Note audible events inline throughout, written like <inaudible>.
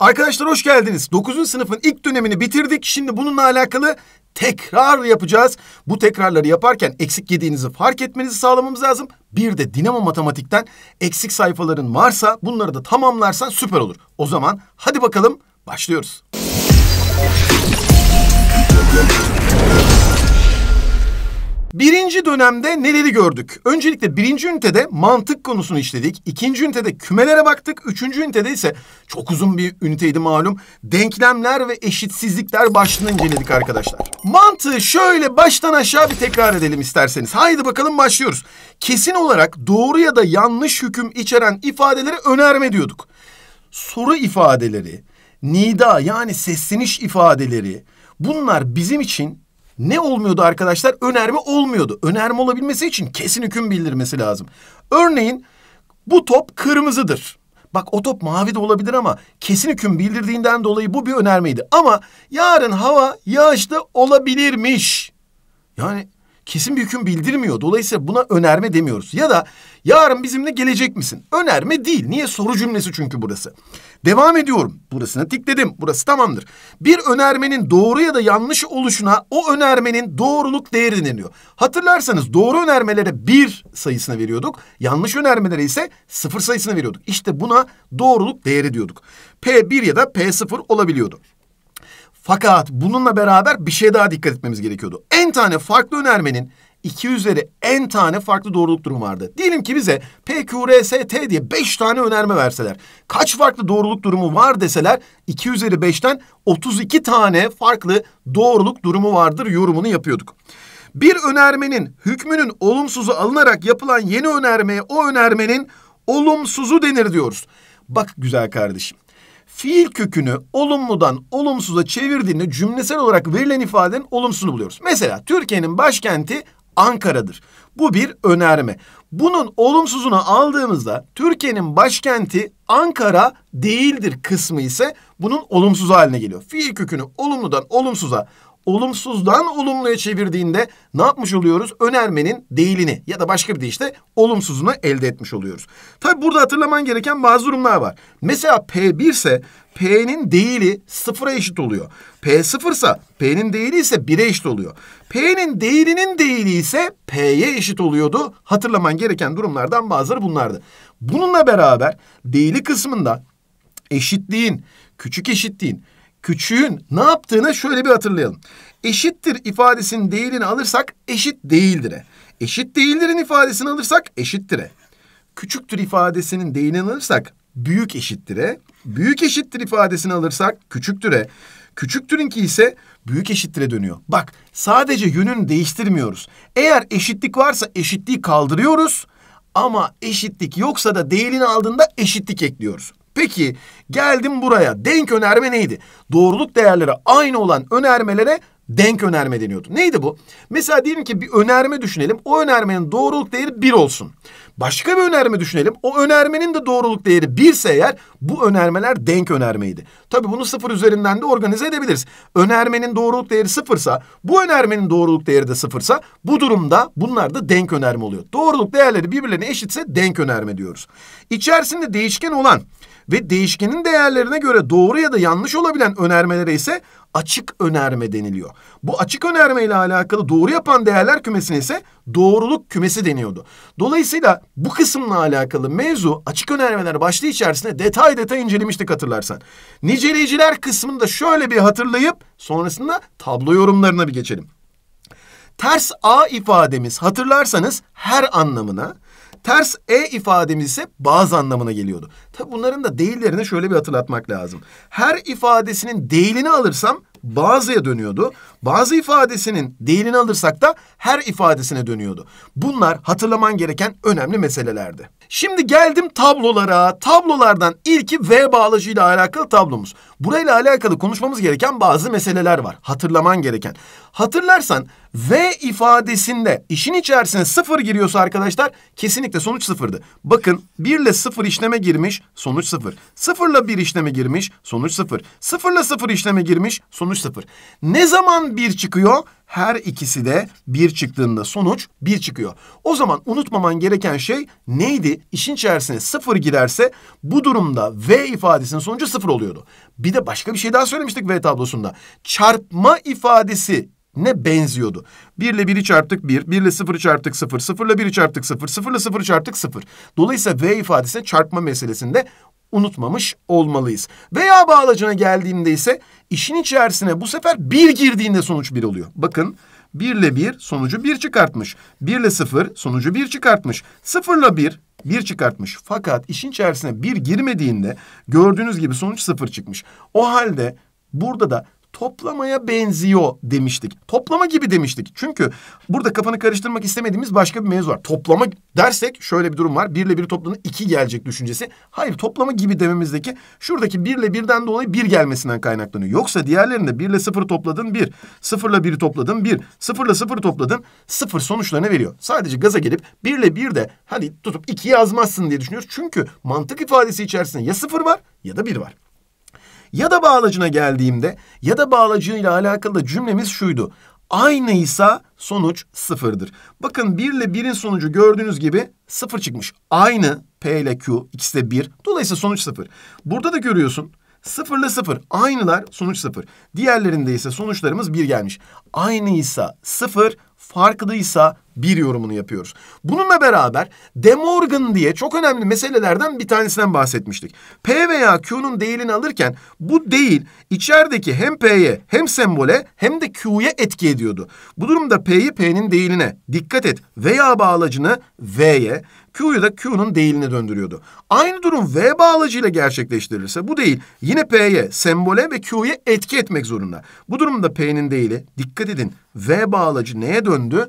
Arkadaşlar hoş geldiniz. 9. sınıfın ilk dönemini bitirdik. Şimdi bununla alakalı tekrar yapacağız. Bu tekrarları yaparken eksik yediğinizi fark etmenizi sağlamamız lazım. Bir de dinamo matematikten eksik sayfaların varsa bunları da tamamlarsan süper olur. O zaman hadi bakalım başlıyoruz. Birinci dönemde neleri gördük? Öncelikle birinci ünitede mantık konusunu işledik. İkinci ünitede kümelere baktık. Üçüncü ünitede ise çok uzun bir üniteydi malum. Denklemler ve eşitsizlikler başlığını inceledik arkadaşlar. Mantığı şöyle baştan aşağı bir tekrar edelim isterseniz. Haydi bakalım başlıyoruz. Kesin olarak doğru ya da yanlış hüküm içeren ifadeleri önerme diyorduk. Soru ifadeleri, nida yani sesleniş ifadeleri bunlar bizim için ne olmuyordu arkadaşlar? Önerme olmuyordu. Önerme olabilmesi için kesin hüküm bildirmesi lazım. Örneğin bu top kırmızıdır. Bak o top mavi de olabilir ama kesin hüküm bildirdiğinden dolayı bu bir önermeydi. Ama yarın hava yağışlı olabilirmiş. Yani kesin bir hüküm bildirmiyor. Dolayısıyla buna önerme demiyoruz. Ya da yarın bizimle gelecek misin? Önerme değil. Niye? Soru cümlesi çünkü burası. Devam ediyorum. Burasına tikledim. Burası tamamdır. Bir önermenin doğru ya da yanlış oluşuna o önermenin doğruluk değeri deniliyor. Hatırlarsanız doğru önermelere bir sayısını veriyorduk. Yanlış önermelere ise sıfır sayısını veriyorduk. İşte buna doğruluk değeri diyorduk. P1 ya da P0 olabiliyordu. Fakat bununla beraber bir şey daha dikkat etmemiz gerekiyordu. En tane farklı önermenin 2 üzeri en tane farklı doğruluk durumu vardı. Diyelim ki bize P Q R S T diye 5 tane önerme verseler. Kaç farklı doğruluk durumu var deseler 2 üzeri 5'ten 32 tane farklı doğruluk durumu vardır yorumunu yapıyorduk. Bir önermenin hükmünün olumsuzu alınarak yapılan yeni önermeye o önermenin olumsuzu denir diyoruz. Bak güzel kardeşim fiil kökünü olumludan olumsuza çevirdiğinde cümlesel olarak verilen ifadenin olumsuzunu buluyoruz. Mesela Türkiye'nin başkenti Ankara'dır. Bu bir önerme. Bunun olumsuzunu aldığımızda Türkiye'nin başkenti Ankara değildir kısmı ise bunun olumsuz haline geliyor. Fiil kökünü olumludan olumsuza olumsuzdan olumluya çevirdiğinde ne yapmış oluyoruz? Önermenin değilini ya da başka bir deyişle olumsuzunu elde etmiş oluyoruz. Tabi burada hatırlaman gereken bazı durumlar var. Mesela P1 ise P'nin değili sıfıra eşit oluyor. P0 ise P'nin değili ise bire eşit oluyor. P'nin değilinin değili ise P'ye eşit oluyordu. Hatırlaman gereken durumlardan bazıları bunlardı. Bununla beraber değili kısmında eşitliğin, küçük eşitliğin küçüğün ne yaptığını şöyle bir hatırlayalım. Eşittir ifadesinin değilini alırsak eşit değildir. Eşit değildirin ifadesini alırsak eşittir. Küçüktür ifadesinin değilini alırsak büyük eşittir. Büyük eşittir ifadesini alırsak küçüktür. Küçüktürünki ise büyük eşittire dönüyor. Bak sadece yönünü değiştirmiyoruz. Eğer eşitlik varsa eşitliği kaldırıyoruz. Ama eşitlik yoksa da değilini aldığında eşitlik ekliyoruz. Peki geldim buraya. Denk önerme neydi? Doğruluk değerleri aynı olan önermelere denk önerme deniyordu. Neydi bu? Mesela diyelim ki bir önerme düşünelim. O önermenin doğruluk değeri bir olsun. Başka bir önerme düşünelim. O önermenin de doğruluk değeri birse eğer bu önermeler denk önermeydi. Tabi bunu sıfır üzerinden de organize edebiliriz. Önermenin doğruluk değeri sıfırsa bu önermenin doğruluk değeri de sıfırsa bu durumda bunlar da denk önerme oluyor. Doğruluk değerleri birbirlerine eşitse denk önerme diyoruz. İçerisinde değişken olan ve değişkenin değerlerine göre doğru ya da yanlış olabilen önermelere ise açık önerme deniliyor. Bu açık önerme ile alakalı doğru yapan değerler kümesine ise doğruluk kümesi deniyordu. Dolayısıyla bu kısımla alakalı mevzu açık önermeler başlığı içerisinde detay detay incelemiştik hatırlarsan. Niceleyiciler kısmını da şöyle bir hatırlayıp sonrasında tablo yorumlarına bir geçelim. Ters A ifademiz hatırlarsanız her anlamına Ters e ifademiz ise bazı anlamına geliyordu. Tabi bunların da değillerini şöyle bir hatırlatmak lazım. Her ifadesinin değilini alırsam bazıya dönüyordu. Bazı ifadesinin değilini alırsak da her ifadesine dönüyordu. Bunlar hatırlaman gereken önemli meselelerdi. Şimdi geldim tablolara. Tablolardan ilki V bağlacıyla alakalı tablomuz. Burayla alakalı konuşmamız gereken bazı meseleler var. Hatırlaman gereken. Hatırlarsan V ifadesinde işin içerisine sıfır giriyorsa arkadaşlar kesinlikle sonuç sıfırdı. Bakın 1 ile 0 işleme girmiş sonuç sıfır. 0 ile 1 işleme girmiş sonuç sıfır. 0 ile 0 işleme girmiş sonuç sıfır. Ne zaman Bunlardan bir çıkıyor. Her ikisi de bir çıktığında sonuç bir çıkıyor. O zaman unutmaman gereken şey neydi? İşin içerisine sıfır girerse bu durumda V ifadesinin sonucu sıfır oluyordu. Bir de başka bir şey daha söylemiştik V tablosunda. Çarpma ifadesi ne benziyordu. 1 ile 1'i çarptık 1, 1 ile 0'ı çarptık 0, 0 ile 1'i çarptık 0, 0 ile 0'ı çarptık 0. Dolayısıyla V ifadesine çarpma meselesinde unutmamış olmalıyız. Veya bağlacına geldiğinde ise işin içerisine bu sefer bir girdiğinde sonuç bir oluyor. Bakın 1 ile 1 sonucu 1 çıkartmış. 1 ile 0 sonucu 1 çıkartmış. 0 ile 1 1 çıkartmış. Fakat işin içerisine 1 girmediğinde gördüğünüz gibi sonuç 0 çıkmış. O halde burada da toplamaya benziyor demiştik. Toplama gibi demiştik. Çünkü burada kafanı karıştırmak istemediğimiz başka bir mevzu var. Toplama dersek şöyle bir durum var. Birle biri toplanın iki gelecek düşüncesi. Hayır toplama gibi dememizdeki şuradaki birle birden dolayı bir gelmesinden kaynaklanıyor. Yoksa diğerlerinde birle sıfır topladın bir. Sıfırla biri topladın bir. Sıfırla sıfır topladın sıfır sonuçlarını veriyor. Sadece gaza gelip birle bir de hadi tutup iki yazmazsın diye düşünüyoruz. Çünkü mantık ifadesi içerisinde ya sıfır var ya da bir var. Ya da bağlacına geldiğimde ya da bağlacıyla alakalı da cümlemiz şuydu. Aynıysa sonuç sıfırdır. Bakın 1 ile 1'in sonucu gördüğünüz gibi sıfır çıkmış. Aynı P ile Q ikisi de 1. Dolayısıyla sonuç sıfır. Burada da görüyorsun sıfır ile sıfır. Aynılar sonuç sıfır. Diğerlerinde ise sonuçlarımız bir gelmiş. Aynıysa sıfır, farklıysa bir yorumunu yapıyoruz. Bununla beraber De Morgan diye çok önemli meselelerden bir tanesinden bahsetmiştik. P veya Q'nun değilini alırken bu değil içerideki hem P'ye hem sembole hem de Q'ya etki ediyordu. Bu durumda P'yi P'nin değiline dikkat et veya bağlacını V'ye, Q'yu da Q'nun değiline döndürüyordu. Aynı durum V bağlacıyla gerçekleştirilirse bu değil yine P'ye, sembole ve Q'ya etki etmek zorunda. Bu durumda P'nin değili dikkat edin V bağlacı neye döndü?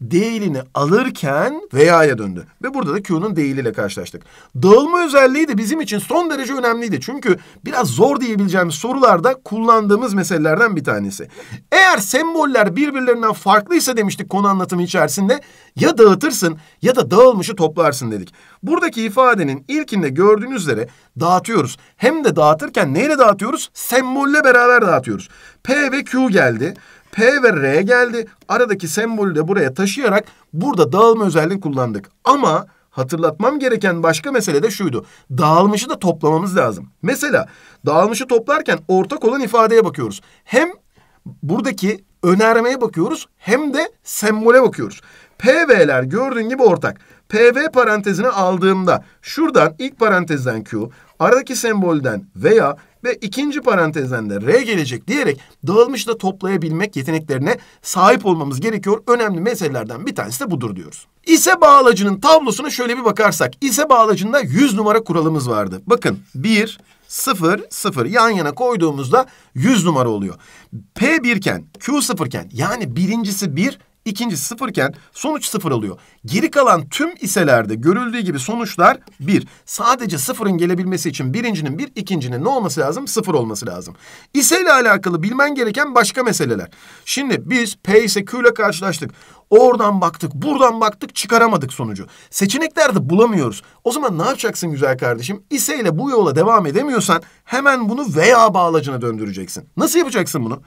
değilini alırken veya'ya döndü. Ve burada da Q'nun değiliyle karşılaştık. Dağılma özelliği de bizim için son derece önemliydi. Çünkü biraz zor diyebileceğimiz sorularda kullandığımız meselelerden bir tanesi. Eğer semboller birbirlerinden farklıysa demiştik konu anlatımı içerisinde ya dağıtırsın ya da dağılmışı toplarsın dedik. Buradaki ifadenin ilkinde gördüğünüz üzere dağıtıyoruz. Hem de dağıtırken neyle dağıtıyoruz? Sembolle beraber dağıtıyoruz. P ve Q geldi. P ve R geldi. Aradaki sembolü de buraya taşıyarak burada dağılma özelliğini kullandık. Ama hatırlatmam gereken başka mesele de şuydu. Dağılmışı da toplamamız lazım. Mesela dağılmışı toplarken ortak olan ifadeye bakıyoruz. Hem buradaki önermeye bakıyoruz hem de sembole bakıyoruz. PV'ler gördüğün gibi ortak. PV parantezine aldığımda şuradan ilk parantezden Q, aradaki sembolden veya ve ikinci parantezden de R gelecek diyerek dağılmış da toplayabilmek yeteneklerine sahip olmamız gerekiyor. Önemli meselelerden bir tanesi de budur diyoruz. İse bağlacının tablosuna şöyle bir bakarsak. İse bağlacında 100 numara kuralımız vardı. Bakın 1, 0, 0 yan yana koyduğumuzda 100 numara oluyor. P1 iken Q0 iken yani birincisi 1, bir, İkincisi sıfırken sonuç sıfır alıyor. Geri kalan tüm iselerde görüldüğü gibi sonuçlar bir. Sadece sıfırın gelebilmesi için birincinin bir, ikincinin ne olması lazım? Sıfır olması lazım. İseyle alakalı bilmen gereken başka meseleler. Şimdi biz P ise Q ile karşılaştık. Oradan baktık, buradan baktık, çıkaramadık sonucu. Seçeneklerde bulamıyoruz. O zaman ne yapacaksın güzel kardeşim? İse ile bu yola devam edemiyorsan hemen bunu veya bağlacına döndüreceksin. Nasıl yapacaksın bunu?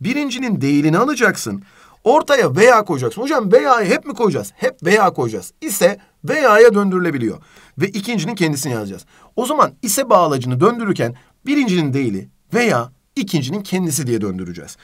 Birincinin değilini alacaksın. Ortaya veya koyacaksın. Hocam veya'yı hep mi koyacağız? Hep veya koyacağız. İse veya'ya döndürülebiliyor. Ve ikincinin kendisini yazacağız. O zaman ise bağlacını döndürürken birincinin değili veya ikincinin kendisi diye döndüreceğiz.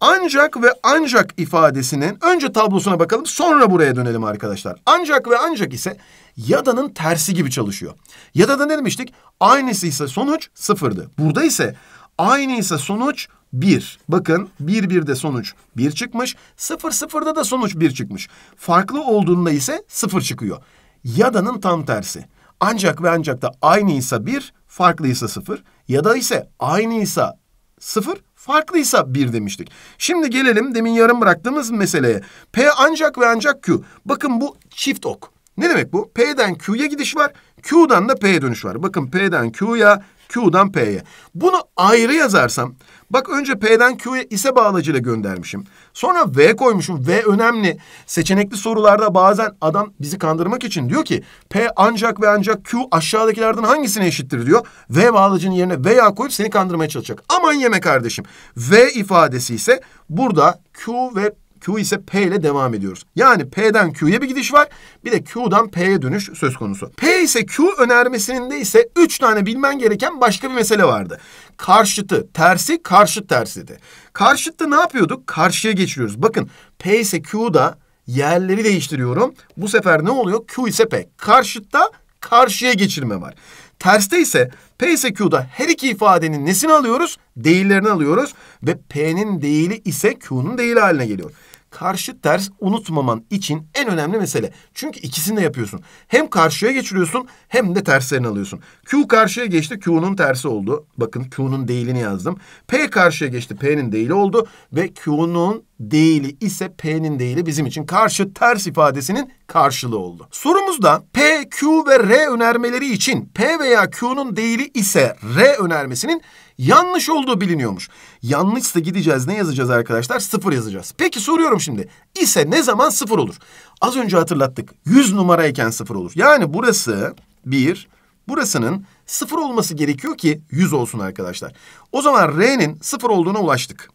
Ancak ve ancak ifadesinin önce tablosuna bakalım sonra buraya dönelim arkadaşlar. Ancak ve ancak ise yadanın tersi gibi çalışıyor. Yadada ne demiştik? Aynısı ise sonuç sıfırdı. Burada ise aynı ise sonuç 1. Bakın 1 1'de sonuç 1 çıkmış. 0 0'da da sonuç 1 çıkmış. Farklı olduğunda ise 0 çıkıyor. Ya da'nın tam tersi. Ancak ve ancak da aynıysa 1, farklıysa 0. Ya da ise aynıysa 0, farklıysa 1 demiştik. Şimdi gelelim demin yarım bıraktığımız meseleye. P ancak ve ancak Q. Bakın bu çift ok. Ne demek bu? P'den Q'ya gidiş var, Q'dan da P'ye dönüş var. Bakın P'den Q'ya, Q'dan P'ye. Bunu ayrı yazarsam bak önce P'den Q'ya ise bağlacıyla göndermişim. Sonra V koymuşum. V önemli. Seçenekli sorularda bazen adam bizi kandırmak için diyor ki P ancak ve ancak Q aşağıdakilerden hangisine eşittir diyor. V bağlacının yerine veya koyup seni kandırmaya çalışacak. Aman yeme kardeşim. V ifadesi ise burada Q ve Q ise P ile devam ediyoruz. Yani P'den Q'ye bir gidiş var. Bir de Q'dan P'ye dönüş söz konusu. P ise Q önermesinin de ise 3 tane bilmen gereken başka bir mesele vardı. Karşıtı, tersi, karşıt tersiydi. Karşıtta ne yapıyorduk? Karşıya geçiyoruz. Bakın P ise Q'da yerleri değiştiriyorum. Bu sefer ne oluyor? Q ise P. Karşıtta karşıya geçirme var. Terste ise P ise Q'da her iki ifadenin nesini alıyoruz? Değillerini alıyoruz ve P'nin değili ise Q'nun değili haline geliyor. Karşı ters unutmaman için en önemli mesele. Çünkü ikisini de yapıyorsun. Hem karşıya geçiriyorsun hem de terslerini alıyorsun. Q karşıya geçti. Q'nun tersi oldu. Bakın Q'nun değilini yazdım. P karşıya geçti. P'nin değili oldu. Ve Q'nun değili ise P'nin değili bizim için karşı ters ifadesinin karşılığı oldu. Sorumuzda P, Q ve R önermeleri için P veya Q'nun değili ise R önermesinin yanlış olduğu biliniyormuş. Yanlışsa gideceğiz ne yazacağız arkadaşlar? Sıfır yazacağız. Peki soruyorum şimdi. İse ne zaman sıfır olur? Az önce hatırlattık. Yüz numarayken sıfır olur. Yani burası bir, burasının sıfır olması gerekiyor ki yüz olsun arkadaşlar. O zaman R'nin sıfır olduğuna ulaştık.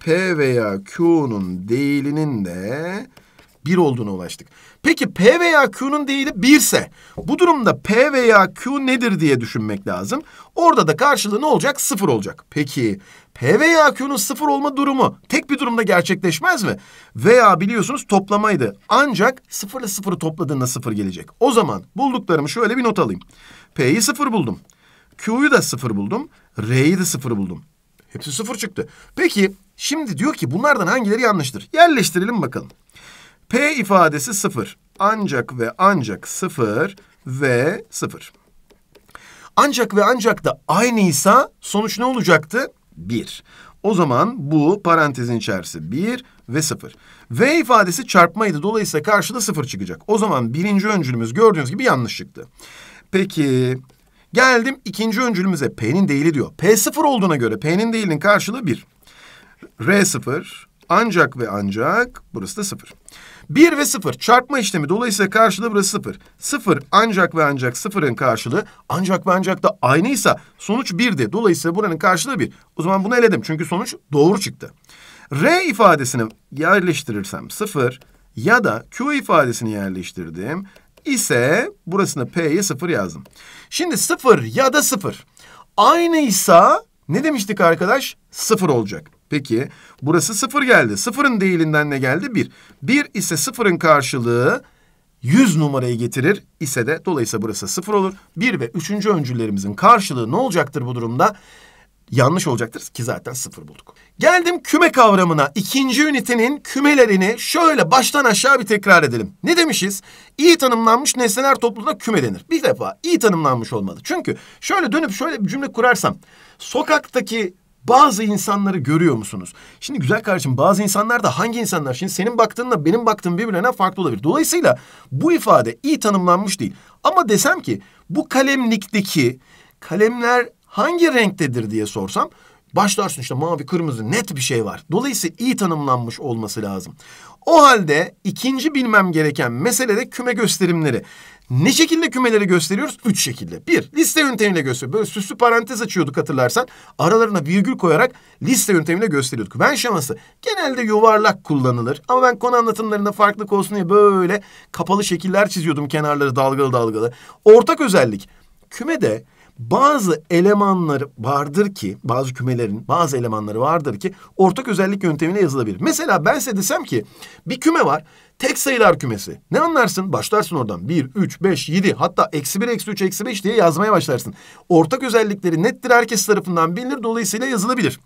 P veya Q'nun değilinin de 1 olduğuna ulaştık. Peki P veya Q'nun değeri 1 ise bu durumda P veya Q nedir diye düşünmek lazım. Orada da karşılığı ne olacak? 0 olacak. Peki P veya Q'nun 0 olma durumu tek bir durumda gerçekleşmez mi? Veya biliyorsunuz toplamaydı. Ancak 0 ile 0'ı topladığında 0 gelecek. O zaman bulduklarımı şöyle bir not alayım. P'yi 0 buldum. Q'yu da 0 buldum. R'yi de 0 buldum. Hepsi 0 çıktı. Peki Şimdi diyor ki bunlardan hangileri yanlıştır? Yerleştirelim bakalım. P ifadesi sıfır. Ancak ve ancak sıfır ve sıfır. Ancak ve ancak da aynıysa sonuç ne olacaktı? Bir. O zaman bu parantezin içerisi bir ve sıfır. V ifadesi çarpmaydı. Dolayısıyla karşıda sıfır çıkacak. O zaman birinci öncülümüz gördüğünüz gibi yanlış çıktı. Peki geldim ikinci öncülümüze P'nin değili diyor. P sıfır olduğuna göre P'nin değilinin karşılığı bir. R sıfır ancak ve ancak burası da sıfır. 1 ve 0 çarpma işlemi dolayısıyla karşılığı burası 0. 0 ancak ve ancak 0'ın karşılığı ancak ve ancak da aynıysa sonuç 1'di. Dolayısıyla buranın karşılığı 1. O zaman bunu eledim çünkü sonuç doğru çıktı. R ifadesini yerleştirirsem 0 ya da Q ifadesini yerleştirdim ise burasını P'ye 0 yazdım. Şimdi 0 ya da 0 aynıysa ne demiştik arkadaş? Sıfır olacak. Peki burası sıfır geldi. Sıfırın değilinden ne geldi? Bir. Bir ise sıfırın karşılığı yüz numarayı getirir ise de dolayısıyla burası sıfır olur. Bir ve üçüncü öncüllerimizin karşılığı ne olacaktır bu durumda? yanlış olacaktır ki zaten sıfır bulduk. Geldim küme kavramına. İkinci ünitenin kümelerini şöyle baştan aşağı bir tekrar edelim. Ne demişiz? İyi tanımlanmış nesneler topluluğuna küme denir. Bir defa iyi tanımlanmış olmalı. Çünkü şöyle dönüp şöyle bir cümle kurarsam. Sokaktaki bazı insanları görüyor musunuz? Şimdi güzel kardeşim bazı insanlar da hangi insanlar? Şimdi senin baktığınla benim baktığım birbirine farklı olabilir. Dolayısıyla bu ifade iyi tanımlanmış değil. Ama desem ki bu kalemlikteki kalemler hangi renktedir diye sorsam başlarsın işte mavi kırmızı net bir şey var. Dolayısıyla iyi tanımlanmış olması lazım. O halde ikinci bilmem gereken mesele de küme gösterimleri. Ne şekilde kümeleri gösteriyoruz? Üç şekilde. Bir, liste yöntemiyle gösteriyoruz. Böyle süslü parantez açıyorduk hatırlarsan. Aralarına virgül koyarak liste yöntemiyle gösteriyorduk. Ben şeması genelde yuvarlak kullanılır. Ama ben konu anlatımlarında farklılık olsun diye böyle kapalı şekiller çiziyordum kenarları dalgalı dalgalı. Ortak özellik. Kümede bazı elemanları vardır ki, bazı kümelerin bazı elemanları vardır ki ortak özellik yöntemine yazılabilir. Mesela ben size desem ki bir küme var, tek sayılar kümesi. Ne anlarsın? Başlarsın oradan. 1, 3, 5, 7 hatta eksi 1, eksi 3, eksi 5 diye yazmaya başlarsın. Ortak özellikleri nettir herkes tarafından bilinir dolayısıyla yazılabilir.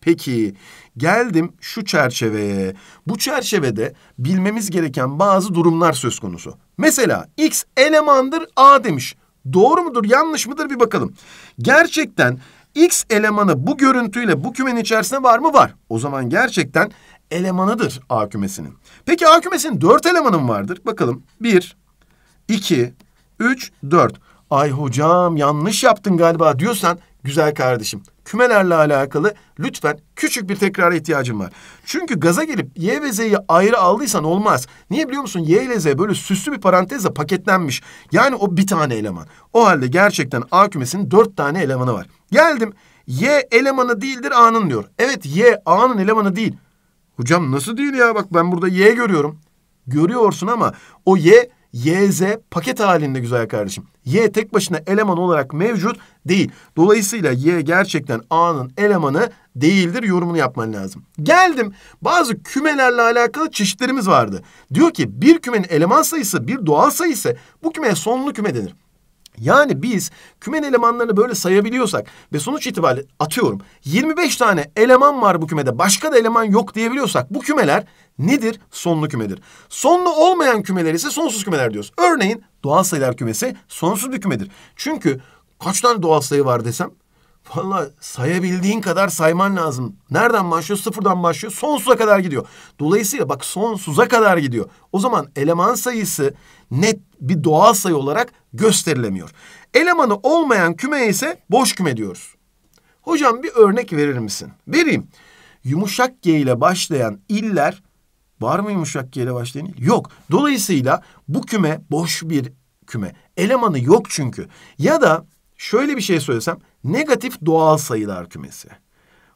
Peki geldim şu çerçeveye. Bu çerçevede bilmemiz gereken bazı durumlar söz konusu. Mesela x elemandır a demiş. Doğru mudur, yanlış mıdır bir bakalım. Gerçekten X elemanı bu görüntüyle bu kümenin içerisinde var mı? Var. O zaman gerçekten elemanıdır A kümesinin. Peki A kümesinin dört elemanı mı vardır? Bakalım. Bir, iki, üç, dört. Ay hocam yanlış yaptın galiba diyorsan güzel kardeşim. Kümelerle alakalı lütfen küçük bir tekrara ihtiyacım var. Çünkü gaza gelip Y ve Z'yi ayrı aldıysan olmaz. Niye biliyor musun? Y ile Z böyle süslü bir parantezle paketlenmiş. Yani o bir tane eleman. O halde gerçekten A kümesinin dört tane elemanı var. Geldim. Y elemanı değildir A'nın diyor. Evet Y A'nın elemanı değil. Hocam nasıl değil ya? Bak ben burada Y görüyorum. Görüyorsun ama o Y YZ paket halinde güzel kardeşim. Y tek başına eleman olarak mevcut değil. Dolayısıyla Y gerçekten A'nın elemanı değildir yorumunu yapman lazım. Geldim bazı kümelerle alakalı çeşitlerimiz vardı. Diyor ki bir kümenin eleman sayısı bir doğal sayı ise bu kümeye sonlu küme denir. Yani biz kümen elemanlarını böyle sayabiliyorsak ve sonuç itibariyle atıyorum 25 tane eleman var bu kümede başka da eleman yok diyebiliyorsak bu kümeler nedir? Sonlu kümedir. Sonlu olmayan kümeler ise sonsuz kümeler diyoruz. Örneğin doğal sayılar kümesi sonsuz bir kümedir. Çünkü kaç tane doğal sayı var desem Valla sayabildiğin kadar sayman lazım. Nereden başlıyor? Sıfırdan başlıyor. Sonsuza kadar gidiyor. Dolayısıyla bak sonsuza kadar gidiyor. O zaman eleman sayısı net bir doğal sayı olarak gösterilemiyor. Elemanı olmayan kümeye ise boş küme diyoruz. Hocam bir örnek verir misin? Vereyim. Yumuşak G ile başlayan iller var mı yumuşak G ile başlayan il? Yok. Dolayısıyla bu küme boş bir küme. Elemanı yok çünkü. Ya da şöyle bir şey söylesem negatif doğal sayılar kümesi.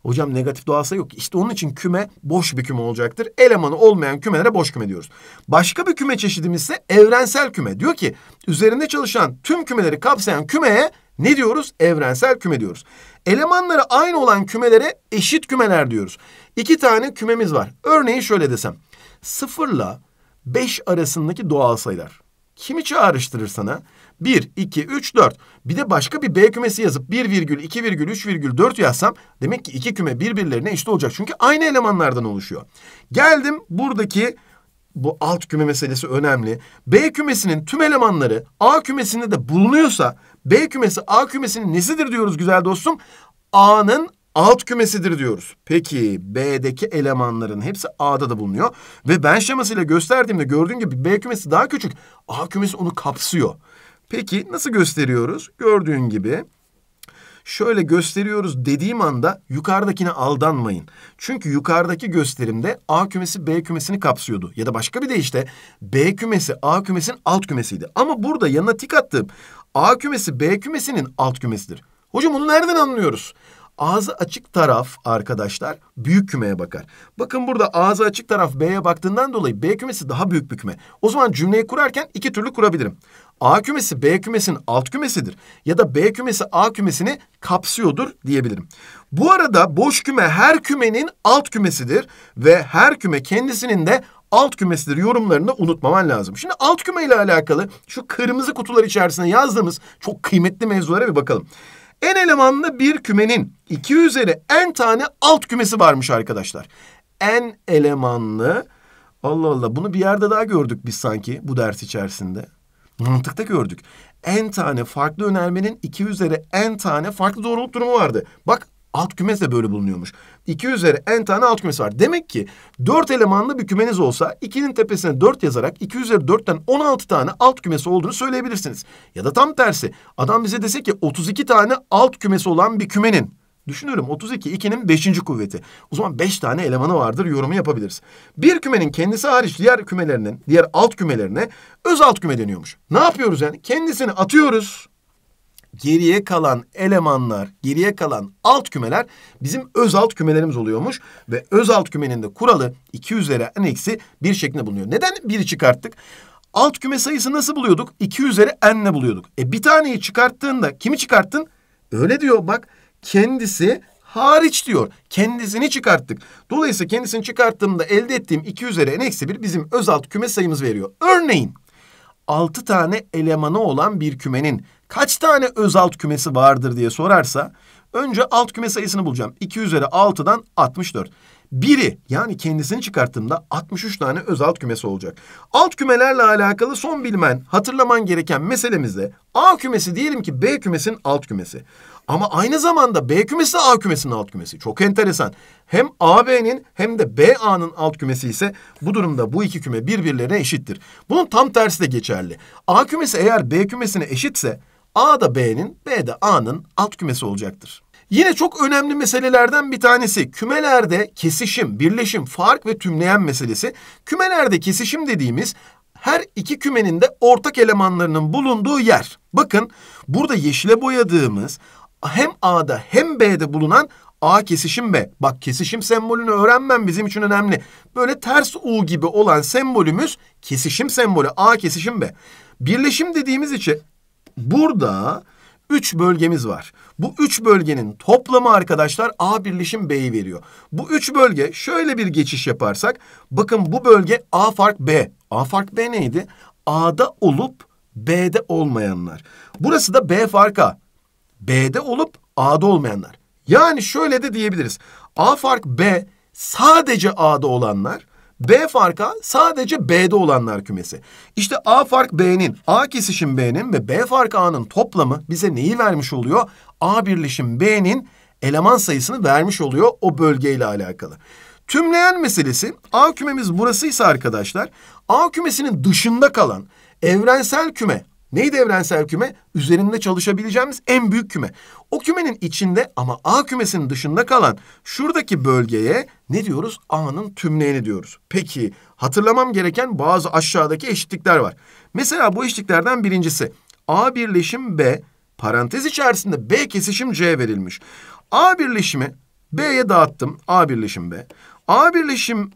Hocam negatif doğası yok. İşte onun için küme boş bir küme olacaktır. Elemanı olmayan kümelere boş küme diyoruz. Başka bir küme çeşidimiz ise evrensel küme. Diyor ki üzerinde çalışan tüm kümeleri kapsayan kümeye ne diyoruz? Evrensel küme diyoruz. Elemanları aynı olan kümelere eşit kümeler diyoruz. İki tane kümemiz var. Örneğin şöyle desem. Sıfırla beş arasındaki doğal sayılar. Kimi çağrıştırır sana? 1, 2, 3, 4. Bir de başka bir B kümesi yazıp 1 virgül, 2 virgül, 3 virgül, 4 yazsam demek ki iki küme birbirlerine eşit olacak. Çünkü aynı elemanlardan oluşuyor. Geldim buradaki bu alt küme meselesi önemli. B kümesinin tüm elemanları A kümesinde de bulunuyorsa B kümesi A kümesinin nesidir diyoruz güzel dostum? A'nın alt kümesidir diyoruz. Peki B'deki elemanların hepsi A'da da bulunuyor. Ve ben şemasıyla gösterdiğimde gördüğün gibi B kümesi daha küçük. A kümesi onu kapsıyor. Peki nasıl gösteriyoruz? Gördüğün gibi şöyle gösteriyoruz dediğim anda yukarıdakine aldanmayın. Çünkü yukarıdaki gösterimde A kümesi B kümesini kapsıyordu. Ya da başka bir de işte B kümesi A kümesinin alt kümesiydi. Ama burada yanına tik attım. A kümesi B kümesinin alt kümesidir. Hocam onu nereden anlıyoruz? Ağzı açık taraf arkadaşlar büyük kümeye bakar. Bakın burada ağzı açık taraf B'ye baktığından dolayı B kümesi daha büyük bir küme. O zaman cümleyi kurarken iki türlü kurabilirim. A kümesi B kümesinin alt kümesidir. Ya da B kümesi A kümesini kapsıyordur diyebilirim. Bu arada boş küme her kümenin alt kümesidir. Ve her küme kendisinin de alt kümesidir yorumlarını unutmaman lazım. Şimdi alt küme ile alakalı şu kırmızı kutular içerisinde yazdığımız çok kıymetli mevzulara bir bakalım. En elemanlı bir kümenin 2 üzeri en tane alt kümesi varmış arkadaşlar. En elemanlı Allah Allah bunu bir yerde daha gördük biz sanki bu ders içerisinde. Mantıkta gördük. En tane farklı önermenin 2 üzeri en tane farklı doğruluk durumu vardı. Bak Alt kümes de böyle bulunuyormuş. 2 üzeri n tane alt kümes var. Demek ki 4 elemanlı bir kümeniz olsa 2'nin tepesine 4 yazarak 2 üzeri 4'ten 16 tane alt kümesi olduğunu söyleyebilirsiniz. Ya da tam tersi adam bize dese ki 32 tane alt kümesi olan bir kümenin Düşünüyorum 32 2'nin 5. kuvveti. O zaman 5 tane elemanı vardır yorumu yapabiliriz. Bir kümenin kendisi hariç diğer kümelerinin, diğer alt kümelerine öz alt küme deniyormuş. Ne yapıyoruz yani? Kendisini atıyoruz geriye kalan elemanlar, geriye kalan alt kümeler bizim öz alt kümelerimiz oluyormuş. Ve öz alt kümenin de kuralı 2 üzeri n eksi 1 şeklinde bulunuyor. Neden 1'i çıkarttık? Alt küme sayısı nasıl buluyorduk? 2 üzeri n'le buluyorduk. E bir taneyi çıkarttığında kimi çıkarttın? Öyle diyor bak kendisi hariç diyor. Kendisini çıkarttık. Dolayısıyla kendisini çıkarttığımda elde ettiğim 2 üzeri n eksi 1 bizim öz alt küme sayımız veriyor. Örneğin 6 tane elemanı olan bir kümenin kaç tane öz alt kümesi vardır diye sorarsa önce alt küme sayısını bulacağım. 2 üzeri 6'dan 64. Biri yani kendisini çıkarttığımda 63 tane öz alt kümesi olacak. Alt kümelerle alakalı son bilmen, hatırlaman gereken meselemizde A kümesi diyelim ki B kümesinin alt kümesi. Ama aynı zamanda B kümesi de A kümesinin alt kümesi. Çok enteresan. Hem AB'nin hem de BA'nın alt kümesi ise bu durumda bu iki küme birbirlerine eşittir. Bunun tam tersi de geçerli. A kümesi eğer B kümesine eşitse A da B'nin, B de A'nın alt kümesi olacaktır. Yine çok önemli meselelerden bir tanesi kümelerde kesişim, birleşim, fark ve tümleyen meselesi. Kümelerde kesişim dediğimiz her iki kümenin de ortak elemanlarının bulunduğu yer. Bakın burada yeşile boyadığımız hem A'da hem B'de bulunan A kesişim B. Bak kesişim sembolünü öğrenmem bizim için önemli. Böyle ters U gibi olan sembolümüz kesişim sembolü. A kesişim B. Birleşim dediğimiz için burada üç bölgemiz var. Bu üç bölgenin toplamı arkadaşlar A birleşim B'yi veriyor. Bu üç bölge şöyle bir geçiş yaparsak bakın bu bölge A fark B. A fark B neydi? A'da olup B'de olmayanlar. Burası da B fark A. B'de olup A'da olmayanlar. Yani şöyle de diyebiliriz. A fark B sadece A'da olanlar B farka sadece B'de olanlar kümesi. İşte A fark B'nin, A kesişim B'nin ve B fark A'nın toplamı bize neyi vermiş oluyor? A birleşim B'nin eleman sayısını vermiş oluyor o bölgeyle alakalı. Tümleyen meselesi A kümemiz burasıysa arkadaşlar A kümesinin dışında kalan evrensel küme Neydi evrensel küme? Üzerinde çalışabileceğimiz en büyük küme. O kümenin içinde ama A kümesinin dışında kalan şuradaki bölgeye ne diyoruz? A'nın tümleyeni diyoruz. Peki hatırlamam gereken bazı aşağıdaki eşitlikler var. Mesela bu eşitliklerden birincisi A birleşim B parantez içerisinde B kesişim C verilmiş. A birleşimi B'ye dağıttım A birleşim B. A birleşim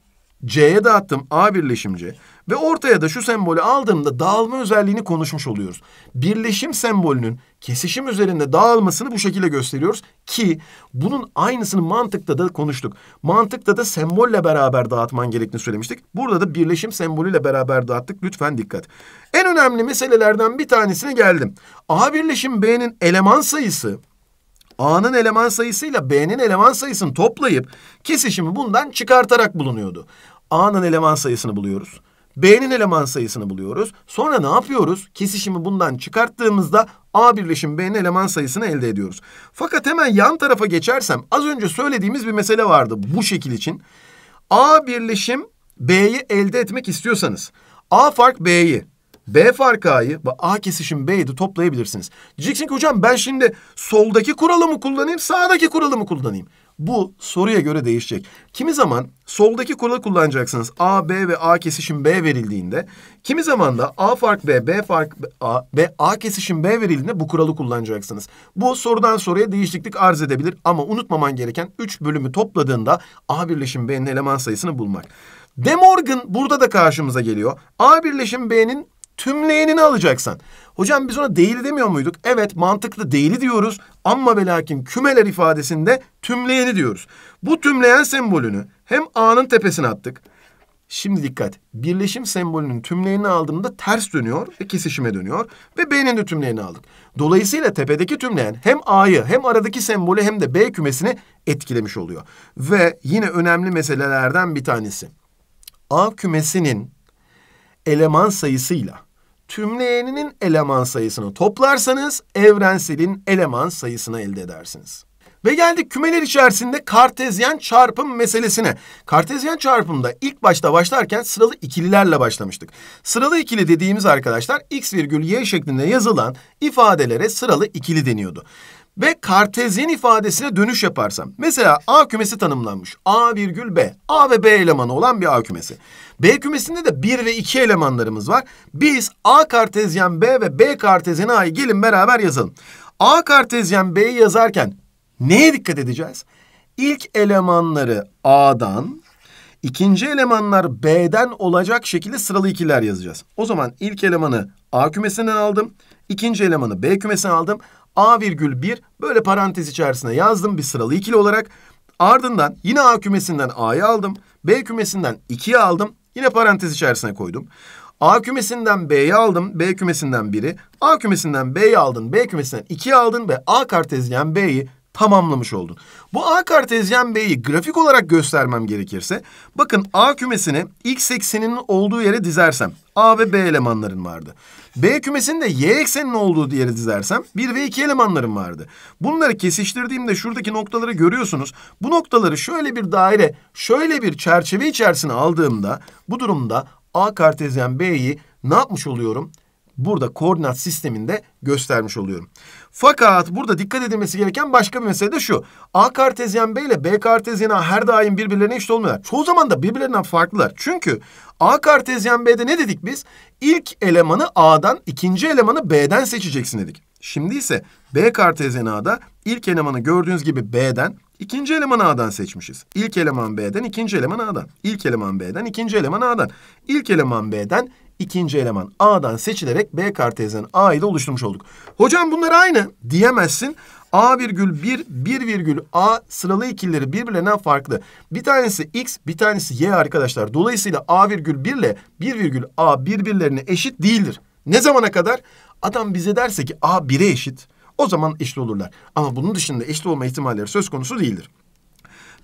C'ye dağıttım A birleşim C. Ve ortaya da şu sembolü aldığımda dağılma özelliğini konuşmuş oluyoruz. Birleşim sembolünün kesişim üzerinde dağılmasını bu şekilde gösteriyoruz ki bunun aynısını mantıkta da konuştuk. Mantıkta da sembolle beraber dağıtman gerektiğini söylemiştik. Burada da birleşim sembolüyle beraber dağıttık. Lütfen dikkat. En önemli meselelerden bir tanesine geldim. A birleşim B'nin eleman sayısı A'nın eleman sayısıyla B'nin eleman sayısını toplayıp kesişimi bundan çıkartarak bulunuyordu. A'nın eleman sayısını buluyoruz. B'nin eleman sayısını buluyoruz. Sonra ne yapıyoruz? Kesişimi bundan çıkarttığımızda A birleşim B'nin eleman sayısını elde ediyoruz. Fakat hemen yan tarafa geçersem az önce söylediğimiz bir mesele vardı bu şekil için. A birleşim B'yi elde etmek istiyorsanız A fark B'yi, B fark A'yı ve A kesişim B'yi de toplayabilirsiniz. Diyeceksin ki hocam ben şimdi soldaki kuralı mı kullanayım, sağdaki kuralı mı kullanayım? Bu soruya göre değişecek. Kimi zaman soldaki kuralı kullanacaksınız. A, B ve A kesişim B verildiğinde. Kimi zaman da A fark B, B fark A ve A kesişim B verildiğinde bu kuralı kullanacaksınız. Bu sorudan soruya değişiklik arz edebilir ama unutmaman gereken 3 bölümü topladığında A birleşim B'nin eleman sayısını bulmak. De Morgan burada da karşımıza geliyor. A birleşim B'nin tümleyenini alacaksan. Hocam biz ona değili demiyor muyduk? Evet mantıklı değili diyoruz ama belakin kümeler ifadesinde tümleyeni diyoruz. Bu tümleyen sembolünü hem A'nın tepesine attık. Şimdi dikkat. Birleşim sembolünün tümleyeni aldığında ters dönüyor ve kesişime dönüyor. Ve B'nin de tümleyenini aldık. Dolayısıyla tepedeki tümleyen hem A'yı hem aradaki sembolü hem de B kümesini etkilemiş oluyor. Ve yine önemli meselelerden bir tanesi. A kümesinin eleman sayısıyla tümleyeninin eleman sayısını toplarsanız evrenselin eleman sayısını elde edersiniz. Ve geldik kümeler içerisinde kartezyen çarpım meselesine. Kartezyen çarpımda ilk başta başlarken sıralı ikililerle başlamıştık. Sıralı ikili dediğimiz arkadaşlar x virgül y şeklinde yazılan ifadelere sıralı ikili deniyordu ve kartezyen ifadesine dönüş yaparsam. Mesela A kümesi tanımlanmış. A virgül B. A ve B elemanı olan bir A kümesi. B kümesinde de bir ve iki elemanlarımız var. Biz A kartezyen B ve B kartezyen A'yı gelin beraber yazalım. A kartezyen B'yi yazarken neye dikkat edeceğiz? İlk elemanları A'dan, ikinci elemanlar B'den olacak şekilde sıralı ikiler yazacağız. O zaman ilk elemanı A kümesinden aldım, ikinci elemanı B kümesinden aldım. A virgül 1 böyle parantez içerisine yazdım bir sıralı ikili olarak. Ardından yine A kümesinden A'yı aldım. B kümesinden 2'yi aldım. Yine parantez içerisine koydum. A kümesinden B'yi aldım, B kümesinden biri. A kümesinden B'yi aldın, B kümesinden 2'yi aldın ve A kartezyen B'yi tamamlamış oldun. Bu A kartezyen B'yi grafik olarak göstermem gerekirse... ...bakın A kümesini X ekseninin olduğu yere dizersem... ...A ve B elemanların vardı. B kümesini de Y ekseninin olduğu yere dizersem... ...1 ve 2 elemanların vardı. Bunları kesiştirdiğimde şuradaki noktaları görüyorsunuz. Bu noktaları şöyle bir daire, şöyle bir çerçeve içerisine aldığımda... ...bu durumda A kartezyen B'yi ne yapmış oluyorum? Burada koordinat sisteminde göstermiş oluyorum. Fakat burada dikkat edilmesi gereken başka bir mesele de şu. A kartezyen B ile B kartezyen A her daim birbirlerine eşit olmuyorlar. Çoğu zaman da birbirlerinden farklılar. Çünkü A kartezyen B'de ne dedik biz? İlk elemanı A'dan, ikinci elemanı B'den seçeceksin dedik. Şimdi ise B kartezyen A'da ilk elemanı gördüğünüz gibi B'den, ikinci elemanı A'dan seçmişiz. İlk eleman B'den, ikinci eleman A'dan. İlk eleman B'den, ikinci eleman A'dan. İlk eleman B'den, ikinci eleman A'dan seçilerek B kartezyen A'yı da oluşturmuş olduk. Hocam bunlar aynı diyemezsin. A virgül 1, 1 virgül A sıralı ikilileri birbirlerinden farklı. Bir tanesi X, bir tanesi Y arkadaşlar. Dolayısıyla A virgül 1 ile 1 virgül A birbirlerine eşit değildir. Ne zamana kadar? Adam bize derse ki A 1'e eşit. O zaman eşit olurlar. Ama bunun dışında eşit olma ihtimalleri söz konusu değildir.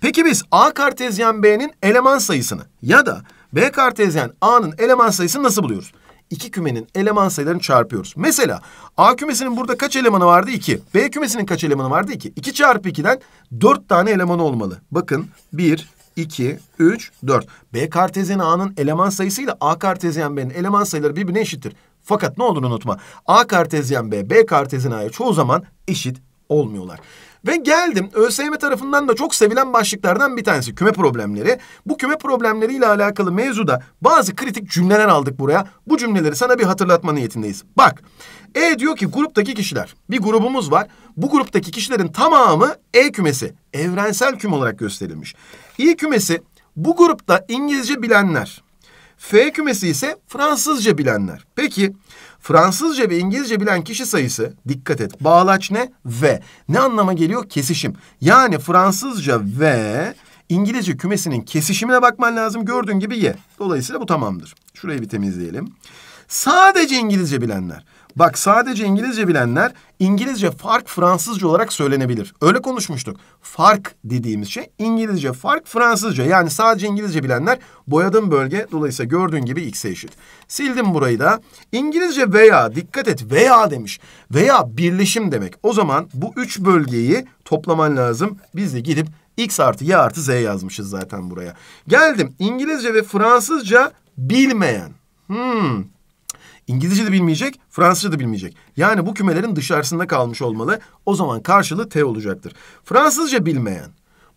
Peki biz A kartezyen B'nin eleman sayısını ya da B kartezyen A'nın eleman sayısını nasıl buluyoruz? İki kümenin eleman sayılarını çarpıyoruz. Mesela A kümesinin burada kaç elemanı vardı? 2. B kümesinin kaç elemanı vardı? 2. 2 çarpı 2'den 4 tane eleman olmalı. Bakın 1, 2, 3, 4. B kartezyen A'nın eleman sayısıyla A kartezyen B'nin eleman sayıları birbirine eşittir. Fakat ne olduğunu unutma. A kartezyen B, B kartezyen A'ya çoğu zaman eşit olmuyorlar. Ve geldim ÖSYM tarafından da çok sevilen başlıklardan bir tanesi küme problemleri. Bu küme problemleriyle alakalı mevzuda bazı kritik cümleler aldık buraya. Bu cümleleri sana bir hatırlatma niyetindeyiz. Bak E diyor ki gruptaki kişiler bir grubumuz var. Bu gruptaki kişilerin tamamı E kümesi evrensel küm olarak gösterilmiş. İ kümesi bu grupta İngilizce bilenler. F kümesi ise Fransızca bilenler. Peki Fransızca ve İngilizce bilen kişi sayısı dikkat et. Bağlaç ne? Ve. Ne anlama geliyor? Kesişim. Yani Fransızca ve İngilizce kümesinin kesişimine bakman lazım. Gördüğün gibi ye. Dolayısıyla bu tamamdır. Şurayı bir temizleyelim. Sadece İngilizce bilenler. Bak sadece İngilizce bilenler İngilizce fark Fransızca olarak söylenebilir. Öyle konuşmuştuk. Fark dediğimiz şey İngilizce fark Fransızca. Yani sadece İngilizce bilenler boyadığım bölge dolayısıyla gördüğün gibi x'e eşit. Sildim burayı da. İngilizce veya dikkat et veya demiş. Veya birleşim demek. O zaman bu üç bölgeyi toplaman lazım. Biz de gidip x artı y artı z yazmışız zaten buraya. Geldim İngilizce ve Fransızca bilmeyen. Hmm İngilizce de bilmeyecek, Fransızca da bilmeyecek. Yani bu kümelerin dışarısında kalmış olmalı. O zaman karşılığı T olacaktır. Fransızca bilmeyen.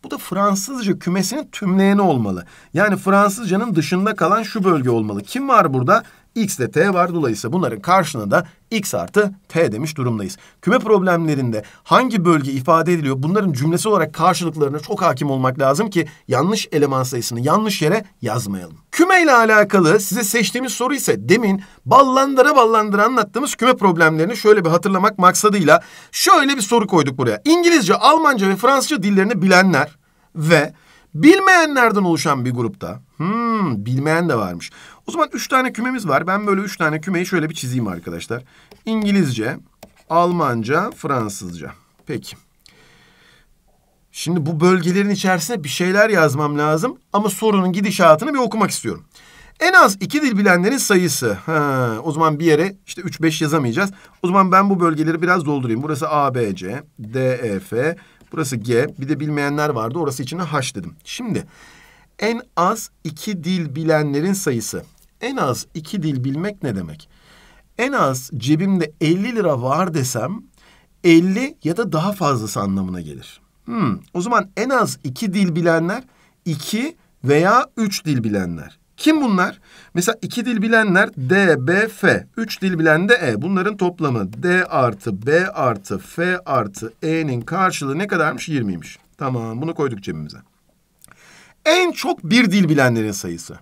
Bu da Fransızca kümesinin tümleyeni olmalı. Yani Fransızcanın dışında kalan şu bölge olmalı. Kim var burada? x ile t var. Dolayısıyla bunların karşılığında x artı t demiş durumdayız. Küme problemlerinde hangi bölge ifade ediliyor? Bunların cümlesi olarak karşılıklarına çok hakim olmak lazım ki yanlış eleman sayısını yanlış yere yazmayalım. Küme ile alakalı size seçtiğimiz soru ise demin ballandıra ballandıra anlattığımız küme problemlerini şöyle bir hatırlamak maksadıyla şöyle bir soru koyduk buraya. İngilizce, Almanca ve Fransızca dillerini bilenler ve bilmeyenlerden oluşan bir grupta Hmm, bilmeyen de varmış. O zaman üç tane kümemiz var. Ben böyle üç tane kümeyi şöyle bir çizeyim arkadaşlar. İngilizce, Almanca, Fransızca. Peki. Şimdi bu bölgelerin içerisine bir şeyler yazmam lazım. Ama sorunun gidişatını bir okumak istiyorum. En az iki dil bilenlerin sayısı. Ha, o zaman bir yere işte 3-5 yazamayacağız. O zaman ben bu bölgeleri biraz doldurayım. Burası A, B, C, D, E, F. Burası G. Bir de bilmeyenler vardı. Orası içine H dedim. Şimdi en az iki dil bilenlerin sayısı. En az iki dil bilmek ne demek? En az cebimde 50 lira var desem 50 ya da daha fazlası anlamına gelir. Hmm, o zaman en az iki dil bilenler iki veya üç dil bilenler. Kim bunlar? Mesela iki dil bilenler D, B, F. Üç dil bilen de E. Bunların toplamı D artı B artı F artı E'nin karşılığı ne kadarmış? 20'ymiş. Tamam bunu koyduk cebimize. En çok bir dil bilenlerin sayısı.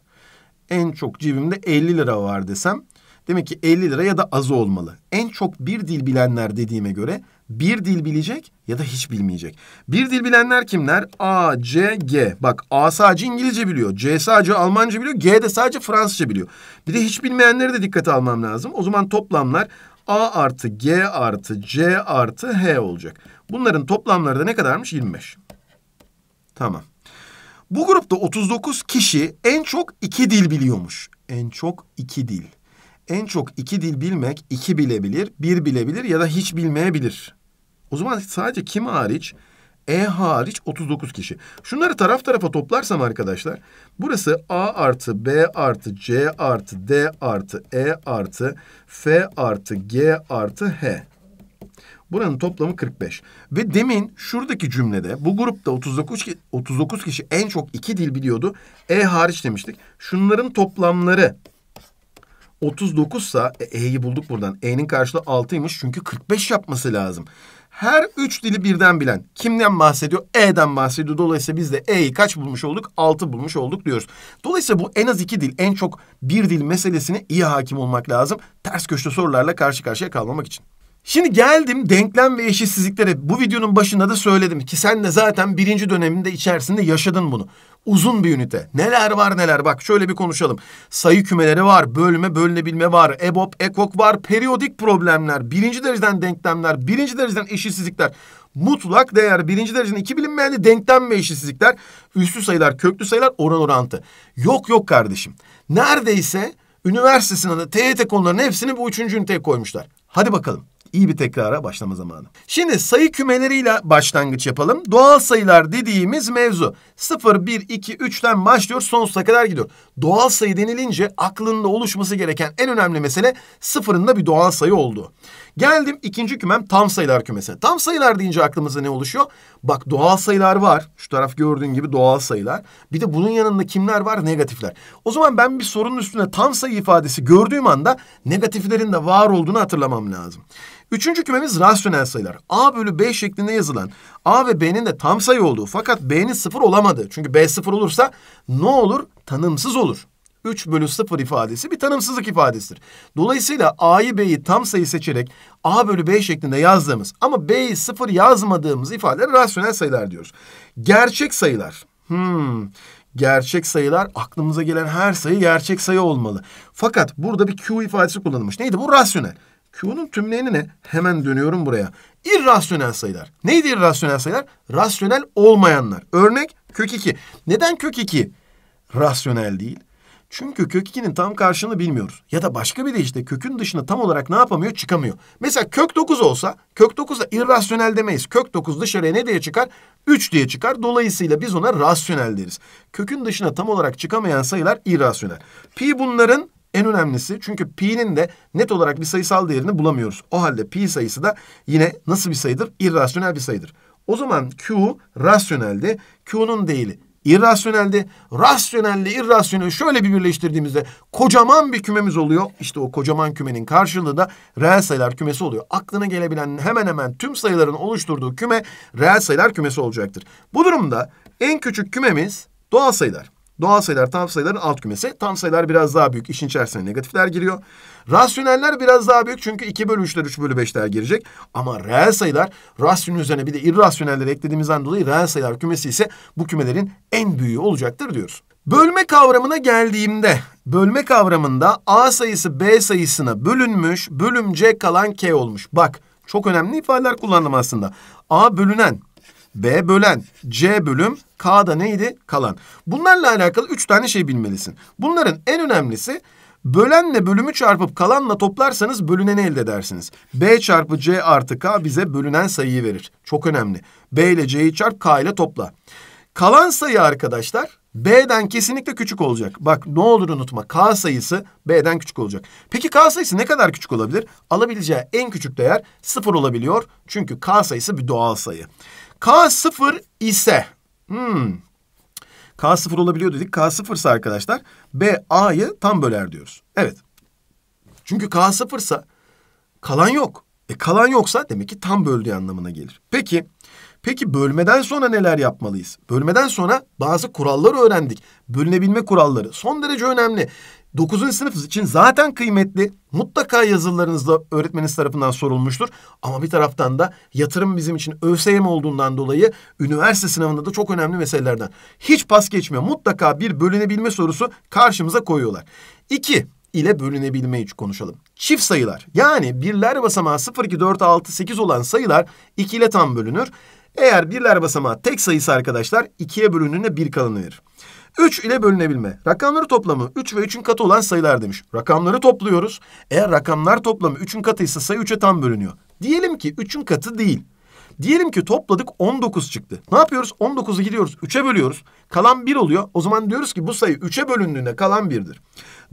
En çok cebimde 50 lira var desem demek ki 50 lira ya da az olmalı. En çok bir dil bilenler dediğime göre bir dil bilecek ya da hiç bilmeyecek. Bir dil bilenler kimler? A, C, G. Bak A sadece İngilizce biliyor. C sadece Almanca biliyor. G de sadece Fransızca biliyor. Bir de hiç bilmeyenleri de dikkate almam lazım. O zaman toplamlar A artı G artı C artı H olacak. Bunların toplamları da ne kadarmış? 25. Tamam. Bu grupta 39 kişi en çok iki dil biliyormuş. En çok iki dil. En çok iki dil bilmek iki bilebilir, bir bilebilir ya da hiç bilmeyebilir. O zaman sadece kim hariç? E hariç 39 kişi. Şunları taraf tarafa toplarsam arkadaşlar. Burası A artı B artı C artı D artı E artı F artı G artı H. Buranın toplamı 45. Ve demin şuradaki cümlede bu grupta 39 ki 39 kişi en çok iki dil biliyordu. E hariç demiştik. Şunların toplamları 39 sa e, E'yi bulduk buradan. E'nin karşılığı 6'ymış çünkü 45 yapması lazım. Her üç dili birden bilen kimden bahsediyor? E'den bahsediyor. Dolayısıyla biz de E'yi kaç bulmuş olduk? 6 bulmuş olduk diyoruz. Dolayısıyla bu en az iki dil, en çok bir dil meselesini iyi hakim olmak lazım. Ters köşte sorularla karşı karşıya kalmamak için. Şimdi geldim denklem ve eşitsizliklere. Bu videonun başında da söyledim ki sen de zaten birinci döneminde içerisinde yaşadın bunu. Uzun bir ünite. Neler var neler bak şöyle bir konuşalım. Sayı kümeleri var, bölme bölünebilme var, EBOB, EKOK var, periyodik problemler, birinci dereceden denklemler, birinci dereceden eşitsizlikler. Mutlak değer birinci dereceden iki bilinmeyenli denklem ve eşitsizlikler, üstü sayılar, köklü sayılar, oran orantı. Yok yok kardeşim. Neredeyse üniversite sınavında TYT e konularının hepsini bu üçüncü üniteye koymuşlar. Hadi bakalım. İyi bir tekrara başlama zamanı. Şimdi sayı kümeleriyle başlangıç yapalım. Doğal sayılar dediğimiz mevzu 0, 1, 2, 3'ten başlıyor sonsuza kadar gidiyor. Doğal sayı denilince aklında oluşması gereken en önemli mesele sıfırın da bir doğal sayı olduğu. Geldim ikinci kümem tam sayılar kümesi. Tam sayılar deyince aklımıza ne oluşuyor? Bak doğal sayılar var. Şu taraf gördüğün gibi doğal sayılar. Bir de bunun yanında kimler var? Negatifler. O zaman ben bir sorunun üstüne tam sayı ifadesi gördüğüm anda negatiflerin de var olduğunu hatırlamam lazım. Üçüncü kümemiz rasyonel sayılar. A bölü B şeklinde yazılan A ve B'nin de tam sayı olduğu fakat B'nin sıfır olamadığı. Çünkü B sıfır olursa ne olur? Tanımsız olur. 3 bölü 0 ifadesi bir tanımsızlık ifadesidir. Dolayısıyla A'yı B'yi tam sayı seçerek A bölü B şeklinde yazdığımız ama B'yi 0 yazmadığımız ifadeler rasyonel sayılar diyoruz. Gerçek sayılar. Hmm. Gerçek sayılar aklımıza gelen her sayı gerçek sayı olmalı. Fakat burada bir Q ifadesi kullanılmış. Neydi bu? Rasyonel. Q'nun tümleyeni ne? Hemen dönüyorum buraya. İrrasyonel sayılar. Neydi irrasyonel sayılar? Rasyonel olmayanlar. Örnek kök 2. Neden kök 2 rasyonel değil? Çünkü kök 2'nin tam karşılığını bilmiyoruz. Ya da başka bir de işte kökün dışına tam olarak ne yapamıyor çıkamıyor. Mesela kök 9 olsa kök 9'da irrasyonel demeyiz. Kök 9 dışarıya ne diye çıkar? 3 diye çıkar. Dolayısıyla biz ona rasyonel deriz. Kökün dışına tam olarak çıkamayan sayılar irrasyonel. Pi bunların en önemlisi çünkü pi'nin de net olarak bir sayısal değerini bulamıyoruz. O halde pi sayısı da yine nasıl bir sayıdır? İrrasyonel bir sayıdır. O zaman Q rasyoneldi. Q'nun değili irrasyoneldi. Rasyonelle irrasyonel şöyle bir birleştirdiğimizde kocaman bir kümemiz oluyor. İşte o kocaman kümenin karşılığı da reel sayılar kümesi oluyor. Aklına gelebilen hemen hemen tüm sayıların oluşturduğu küme reel sayılar kümesi olacaktır. Bu durumda en küçük kümemiz doğal sayılar. Doğal sayılar tam sayıların alt kümesi. Tam sayılar biraz daha büyük. İşin içerisine negatifler giriyor. Rasyoneller biraz daha büyük çünkü 2 bölü 3'ler 3 bölü 5'ler girecek. Ama reel sayılar rasyonun üzerine bir de irrasyonelleri eklediğimizden dolayı reel sayılar kümesi ise bu kümelerin en büyüğü olacaktır diyoruz. Bölme kavramına geldiğimde bölme kavramında A sayısı B sayısına bölünmüş, bölüm C kalan K olmuş. Bak çok önemli ifadeler kullandım aslında. A bölünen, B bölen, C bölüm, K da neydi? Kalan. Bunlarla alakalı üç tane şey bilmelisin. Bunların en önemlisi bölenle bölümü çarpıp kalanla toplarsanız bölüneni elde edersiniz. B çarpı C artı K bize bölünen sayıyı verir. Çok önemli. B ile C'yi çarp K ile topla. Kalan sayı arkadaşlar B'den kesinlikle küçük olacak. Bak ne olur unutma K sayısı B'den küçük olacak. Peki K sayısı ne kadar küçük olabilir? Alabileceği en küçük değer sıfır olabiliyor. Çünkü K sayısı bir doğal sayı. K sıfır ise hmm, K sıfır olabiliyor dedik. K sıfırsa arkadaşlar B A'yı tam böler diyoruz. Evet. Çünkü K sıfırsa kalan yok. E kalan yoksa demek ki tam böldüğü anlamına gelir. Peki, peki bölmeden sonra neler yapmalıyız? Bölmeden sonra bazı kuralları öğrendik. Bölünebilme kuralları son derece önemli. 9. sınıf için zaten kıymetli. Mutlaka yazılarınızda öğretmeniniz tarafından sorulmuştur. Ama bir taraftan da yatırım bizim için ÖSYM olduğundan dolayı üniversite sınavında da çok önemli meselelerden. Hiç pas geçmiyor. Mutlaka bir bölünebilme sorusu karşımıza koyuyorlar. İki, ile bölünebilmeyi konuşalım. Çift sayılar yani birler basamağı 0, 2, 4, 6, 8 olan sayılar 2 ile tam bölünür. Eğer birler basamağı tek sayısı arkadaşlar 2'ye bölündüğünde 1 kalanı verir. 3 ile bölünebilme. Rakamları toplamı 3 ve 3'ün katı olan sayılar demiş. Rakamları topluyoruz. Eğer rakamlar toplamı 3'ün katıysa sayı 3'e tam bölünüyor. Diyelim ki 3'ün katı değil. Diyelim ki topladık 19 çıktı. Ne yapıyoruz? 19'u gidiyoruz 3'e bölüyoruz. Kalan 1 oluyor. O zaman diyoruz ki bu sayı 3'e bölündüğünde kalan 1'dir.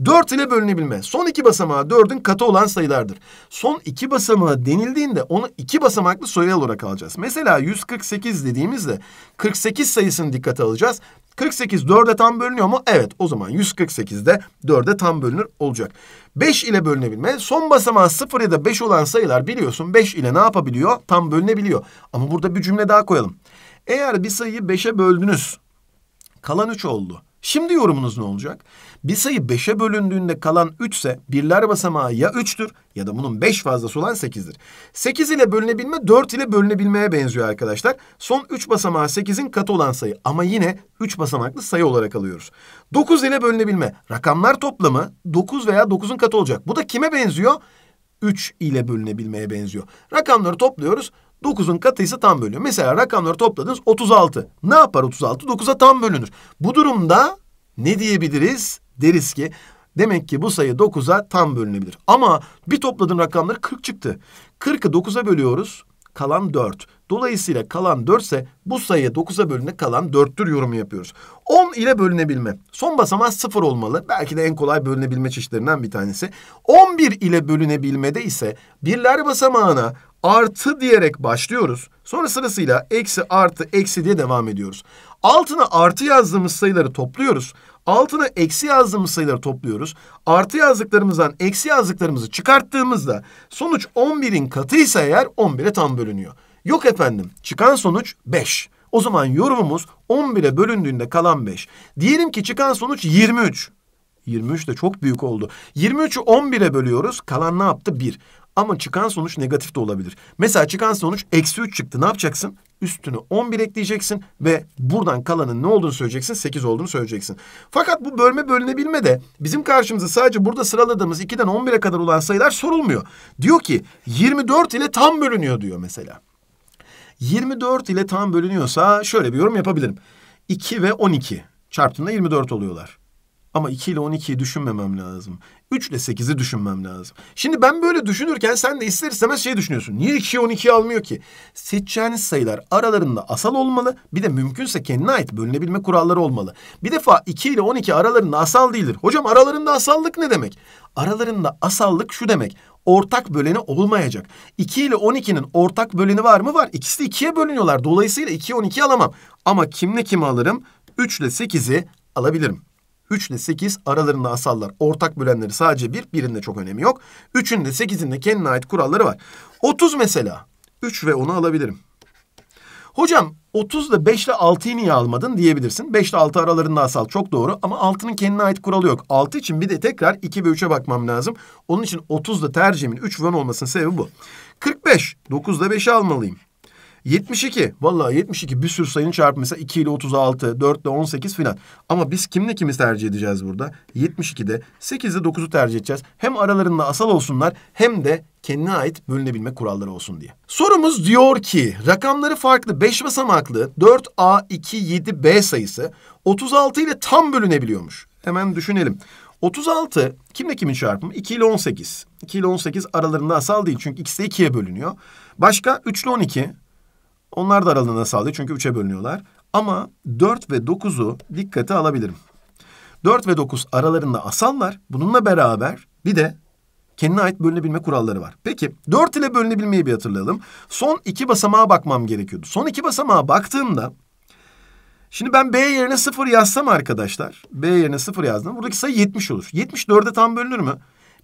4 ile bölünebilme. Son iki basamağı 4'ün katı olan sayılardır. Son iki basamağı denildiğinde onu iki basamaklı sayı olarak alacağız. Mesela 148 dediğimizde 48 sayısını dikkate alacağız. 48 4'e tam bölünüyor mu? Evet o zaman 148 de 4'e tam bölünür olacak. 5 ile bölünebilme. Son basamağı 0 ya da 5 olan sayılar biliyorsun 5 ile ne yapabiliyor? Tam bölünebiliyor. Ama burada bir cümle daha koyalım. Eğer bir sayıyı 5'e böldünüz. Kalan 3 oldu. Şimdi yorumunuz ne olacak? Bir sayı beşe bölündüğünde kalan üç ise birler basamağı ya üçtür ya da bunun beş fazlası olan sekizdir. Sekiz ile bölünebilme dört ile bölünebilmeye benziyor arkadaşlar. Son üç basamağı sekizin katı olan sayı ama yine üç basamaklı sayı olarak alıyoruz. Dokuz ile bölünebilme. Rakamlar toplamı dokuz veya dokuzun katı olacak. Bu da kime benziyor? 3 ile bölünebilmeye benziyor. Rakamları topluyoruz. 9'un katıysa tam bölünüyor. Mesela rakamları topladınız 36. Ne yapar 36? 9'a tam bölünür. Bu durumda ne diyebiliriz? Deriz ki demek ki bu sayı 9'a tam bölünebilir. Ama bir topladığım rakamları 40 çıktı. 40'ı 9'a bölüyoruz. Kalan 4. Dolayısıyla kalan 4 ise bu sayı 9'a bölüne kalan 4'tür yorumu yapıyoruz. 10 ile bölünebilme. Son basamağı 0 olmalı. Belki de en kolay bölünebilme çeşitlerinden bir tanesi. 11 ile bölünebilmede ise birler basamağına artı diyerek başlıyoruz. Sonra sırasıyla eksi artı eksi diye devam ediyoruz. Altına artı yazdığımız sayıları topluyoruz. Altına eksi yazdığımız sayıları topluyoruz. Artı yazdıklarımızdan eksi yazdıklarımızı çıkarttığımızda sonuç 11'in katıysa eğer 11'e tam bölünüyor. Yok efendim çıkan sonuç 5. O zaman yorumumuz 11'e bölündüğünde kalan 5. Diyelim ki çıkan sonuç 23. 23 de çok büyük oldu. 23'ü 11'e bölüyoruz. Kalan ne yaptı? 1. Ama çıkan sonuç negatif de olabilir. Mesela çıkan sonuç eksi 3 çıktı. Ne yapacaksın? Üstüne 11 ekleyeceksin ve buradan kalanın ne olduğunu söyleyeceksin. 8 olduğunu söyleyeceksin. Fakat bu bölme bölünebilme de bizim karşımıza sadece burada sıraladığımız 2'den 11'e kadar olan sayılar sorulmuyor. Diyor ki 24 ile tam bölünüyor diyor mesela. 24 ile tam bölünüyorsa şöyle bir yorum yapabilirim. 2 ve 12 çarptığında 24 oluyorlar. Ama 2 ile 12'yi düşünmemem lazım. 3 ile 8'i düşünmem lazım. Şimdi ben böyle düşünürken sen de ister istemez şey düşünüyorsun. Niye 2'yi 12'yi almıyor ki? Seçeceğiniz sayılar aralarında asal olmalı. Bir de mümkünse kendine ait bölünebilme kuralları olmalı. Bir defa 2 ile 12 aralarında asal değildir. Hocam aralarında asallık ne demek? Aralarında asallık şu demek. Ortak böleni olmayacak. 2 ile 12'nin ortak böleni var mı? Var. İkisi de 2'ye bölünüyorlar. Dolayısıyla 2'ye 12'yi alamam. Ama kimle kimi alırım? 3 ile 8'i alabilirim. 3 ile 8 aralarında asallar. Ortak bölenleri sadece bir. Birinde çok önemi yok. 3'ün de 8'in de kendine ait kuralları var. 30 mesela. 3 ve 10'u alabilirim. Hocam 30 ile 5 ile 6'yı niye almadın diyebilirsin. 5 ile 6 aralarında asal çok doğru ama 6'nın kendine ait kuralı yok. 6 için bir de tekrar 2 ve 3'e bakmam lazım. Onun için 30 ile tercihimin 3 ve 10 olmasının sebebi bu. 45. 9 ile 5'i almalıyım. 72. Vallahi 72 bir sürü sayının çarpımı mesela 2 ile 36, 4 ile 18 filan. Ama biz kimle kimi tercih edeceğiz burada? 72'de 8 ile 9'u tercih edeceğiz. Hem aralarında asal olsunlar hem de kendine ait bölünebilme kuralları olsun diye. Sorumuz diyor ki rakamları farklı 5 basamaklı 4A 27 b sayısı 36 ile tam bölünebiliyormuş. Hemen düşünelim. 36 kimle kimin çarpımı? 2 ile 18. 2 ile 18 aralarında asal değil çünkü ikisi de 2'ye bölünüyor. Başka 3 ile 12, onlar da aralığına sağlıyor çünkü üçe bölünüyorlar. Ama 4 ve 9'u dikkate alabilirim. 4 ve 9 aralarında asallar. Bununla beraber bir de kendine ait bölünebilme kuralları var. Peki 4 ile bölünebilmeyi bir hatırlayalım. Son iki basamağa bakmam gerekiyordu. Son iki basamağa baktığımda Şimdi ben B yerine 0 yazsam arkadaşlar. B yerine 0 yazdım. Buradaki sayı 70 olur. 74'e tam bölünür mü?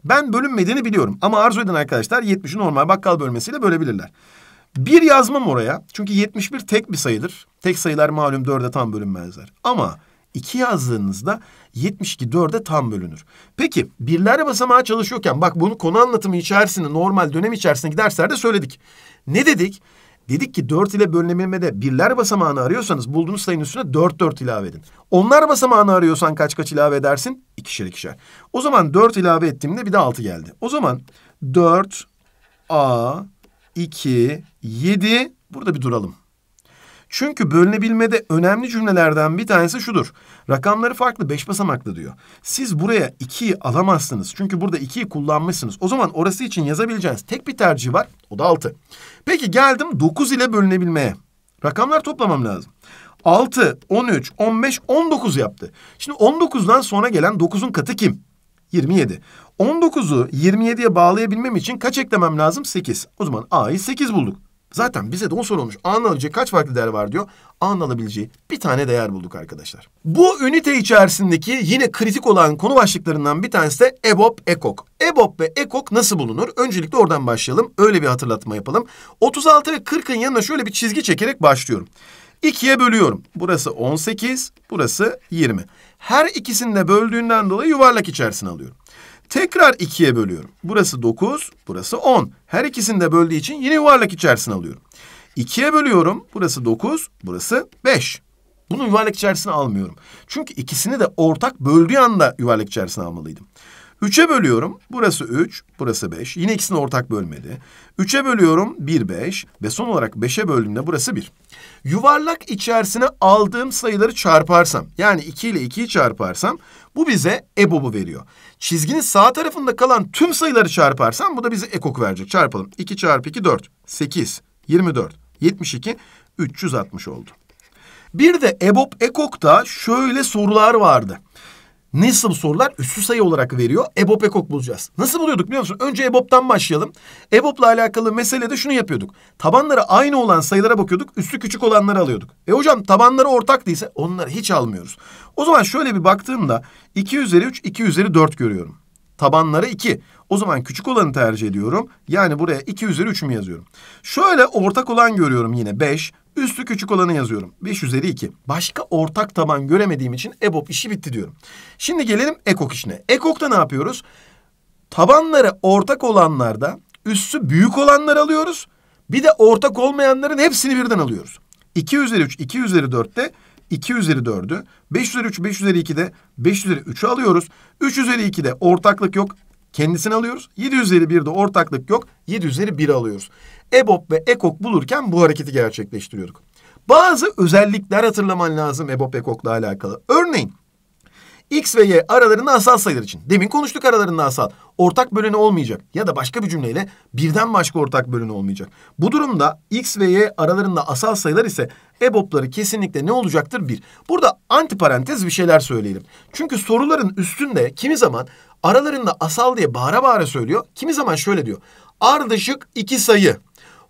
Ben bölünmediğini biliyorum. Ama arzu eden arkadaşlar 70'i normal bakkal bölmesiyle bölebilirler. Bir yazmam oraya. Çünkü 71 tek bir sayıdır. Tek sayılar malum dörde tam bölünmezler. Ama iki yazdığınızda 72 dörde tam bölünür. Peki birler basamağa çalışıyorken bak bunu konu anlatımı içerisinde normal dönem içerisindeki derslerde söyledik. Ne dedik? Dedik ki 4 ile bölünememede birler basamağını arıyorsanız bulduğunuz sayının üstüne 4 4 ilave edin. Onlar basamağını arıyorsan kaç kaç ilave edersin? İkişer ikişer. O zaman 4 ilave ettiğimde bir de 6 geldi. O zaman 4 A 2, 7. Burada bir duralım. Çünkü bölünebilmede önemli cümlelerden bir tanesi şudur. Rakamları farklı, beş basamaklı diyor. Siz buraya 2'yi alamazsınız. Çünkü burada 2'yi kullanmışsınız. O zaman orası için yazabileceğiniz tek bir tercih var. O da 6. Peki geldim 9 ile bölünebilmeye. Rakamlar toplamam lazım. 6, 13, 15, 19 yaptı. Şimdi 19'dan sonra gelen 9'un katı kim? 27. 19'u 27'ye bağlayabilmem için kaç eklemem lazım? 8. O zaman A'yı 8 bulduk. Zaten bize de o sorulmuş. A'nın alabileceği kaç farklı değer var diyor. A'nın alabileceği bir tane değer bulduk arkadaşlar. Bu ünite içerisindeki yine kritik olan konu başlıklarından bir tanesi de EBOB, EKOK. EBOB ve EKOK nasıl bulunur? Öncelikle oradan başlayalım. Öyle bir hatırlatma yapalım. 36 ve 40'ın yanına şöyle bir çizgi çekerek başlıyorum. 2'ye bölüyorum. Burası 18, burası 20. Her ikisini de böldüğünden dolayı yuvarlak içerisine alıyorum. Tekrar ikiye bölüyorum. Burası 9, burası 10. Her ikisini de böldüğü için yine yuvarlak içerisine alıyorum. İkiye bölüyorum. Burası 9, burası 5. Bunu yuvarlak içerisine almıyorum. Çünkü ikisini de ortak böldüğü anda yuvarlak içerisine almalıydım. 3'e bölüyorum. Burası 3, burası 5. Yine ikisini ortak bölmedi. 3'e bölüyorum 1, 5 ve son olarak 5'e böldüğümde burası 1. Yuvarlak içerisine aldığım sayıları çarparsam yani 2 ile 2'yi çarparsam bu bize EBOB'u veriyor. Çizginin sağ tarafında kalan tüm sayıları çarparsam bu da bize EKOK verecek. Çarpalım. 2 çarpı 2 4, 8, 24, 72, 360 oldu. Bir de EBOB, EKOK'ta şöyle sorular vardı. Nasıl sorular? Üstü sayı olarak veriyor. EBOB EKOK bulacağız. Nasıl buluyorduk biliyor musun? Önce EBOB'dan başlayalım. EBOB'la alakalı meselede şunu yapıyorduk. Tabanları aynı olan sayılara bakıyorduk. Üstü küçük olanları alıyorduk. E hocam tabanları ortak değilse onları hiç almıyoruz. O zaman şöyle bir baktığımda 2 üzeri 3, 2 üzeri 4 görüyorum. Tabanları 2. O zaman küçük olanı tercih ediyorum. Yani buraya 2 üzeri 3 mü yazıyorum? Şöyle ortak olan görüyorum yine 5. Üstü küçük olanı yazıyorum. 5 üzeri 2. Başka ortak taban göremediğim için EBOB işi bitti diyorum. Şimdi gelelim EKOK işine. EKOK'ta ne yapıyoruz? Tabanları ortak olanlarda üstü büyük olanları alıyoruz. Bir de ortak olmayanların hepsini birden alıyoruz. 2 üzeri 3, 2 üzeri 4'te 2 üzeri 4'ü, 5 üzeri 3, 5 üzeri 2'de 5 üzeri 3'ü alıyoruz. 3 üzeri 2'de ortaklık yok, kendisini alıyoruz. 7 üzeri 1'de ortaklık yok, 7 üzeri 1'i alıyoruz. EBOB ve EKOK bulurken bu hareketi gerçekleştiriyorduk. Bazı özellikler hatırlaman lazım EBOB EKOK'la alakalı. Örneğin X ve Y aralarında asal sayılar için. Demin konuştuk aralarında asal. Ortak böleni olmayacak. Ya da başka bir cümleyle birden başka ortak böleni olmayacak. Bu durumda X ve Y aralarında asal sayılar ise EBOB'ları kesinlikle ne olacaktır? Bir. Burada antiparantez bir şeyler söyleyelim. Çünkü soruların üstünde kimi zaman aralarında asal diye bağıra bağıra söylüyor. Kimi zaman şöyle diyor. Ardışık iki sayı.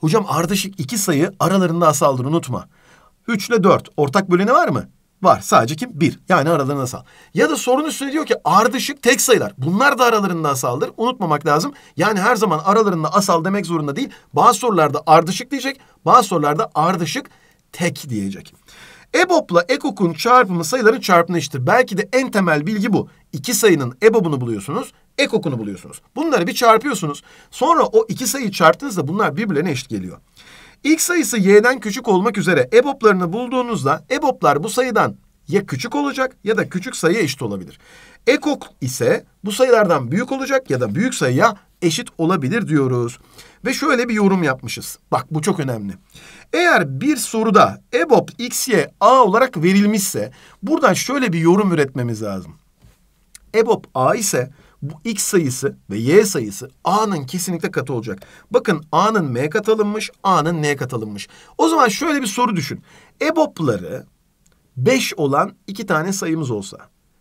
Hocam ardışık iki sayı aralarında asaldır unutma. 3 ile 4 ortak böleni var mı? Var. Sadece kim? 1. Yani aralarında asal. Ya da sorun üstüne diyor ki ardışık tek sayılar. Bunlar da aralarında asaldır. Unutmamak lazım. Yani her zaman aralarında asal demek zorunda değil. Bazı sorularda ardışık diyecek. Bazı sorularda ardışık tek diyecek. EBOB'la EKOK'un çarpımı sayıların çarpımına eşittir. Belki de en temel bilgi bu. İki sayının EBOB'unu buluyorsunuz ek okunu buluyorsunuz. Bunları bir çarpıyorsunuz. Sonra o iki sayıyı çarptığınızda bunlar birbirlerine eşit geliyor. X sayısı y'den küçük olmak üzere EBOB'larını bulduğunuzda EBOB'lar bu sayıdan ya küçük olacak ya da küçük sayıya eşit olabilir. Ekok ise bu sayılardan büyük olacak ya da büyük sayıya eşit olabilir diyoruz. Ve şöyle bir yorum yapmışız. Bak bu çok önemli. Eğer bir soruda EBOB x'ye a olarak verilmişse buradan şöyle bir yorum üretmemiz lazım. EBOB a ise bu x sayısı ve y sayısı a'nın kesinlikle katı olacak. Bakın a'nın m katılınmış, a'nın n katılınmış. O zaman şöyle bir soru düşün. EBOB'ları 5 olan iki tane sayımız olsa.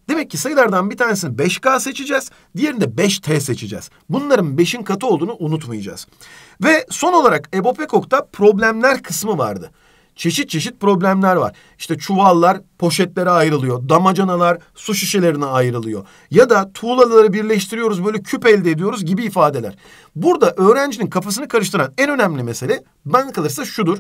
Demek ki sayılardan bir tanesini 5K seçeceğiz, diğerini de 5T seçeceğiz. Bunların 5'in katı olduğunu unutmayacağız. Ve son olarak EBOB ve KOK'ta problemler kısmı vardı çeşit çeşit problemler var. İşte çuvallar poşetlere ayrılıyor. Damacanalar su şişelerine ayrılıyor. Ya da tuğlaları birleştiriyoruz böyle küp elde ediyoruz gibi ifadeler. Burada öğrencinin kafasını karıştıran en önemli mesele ben kalırsa şudur.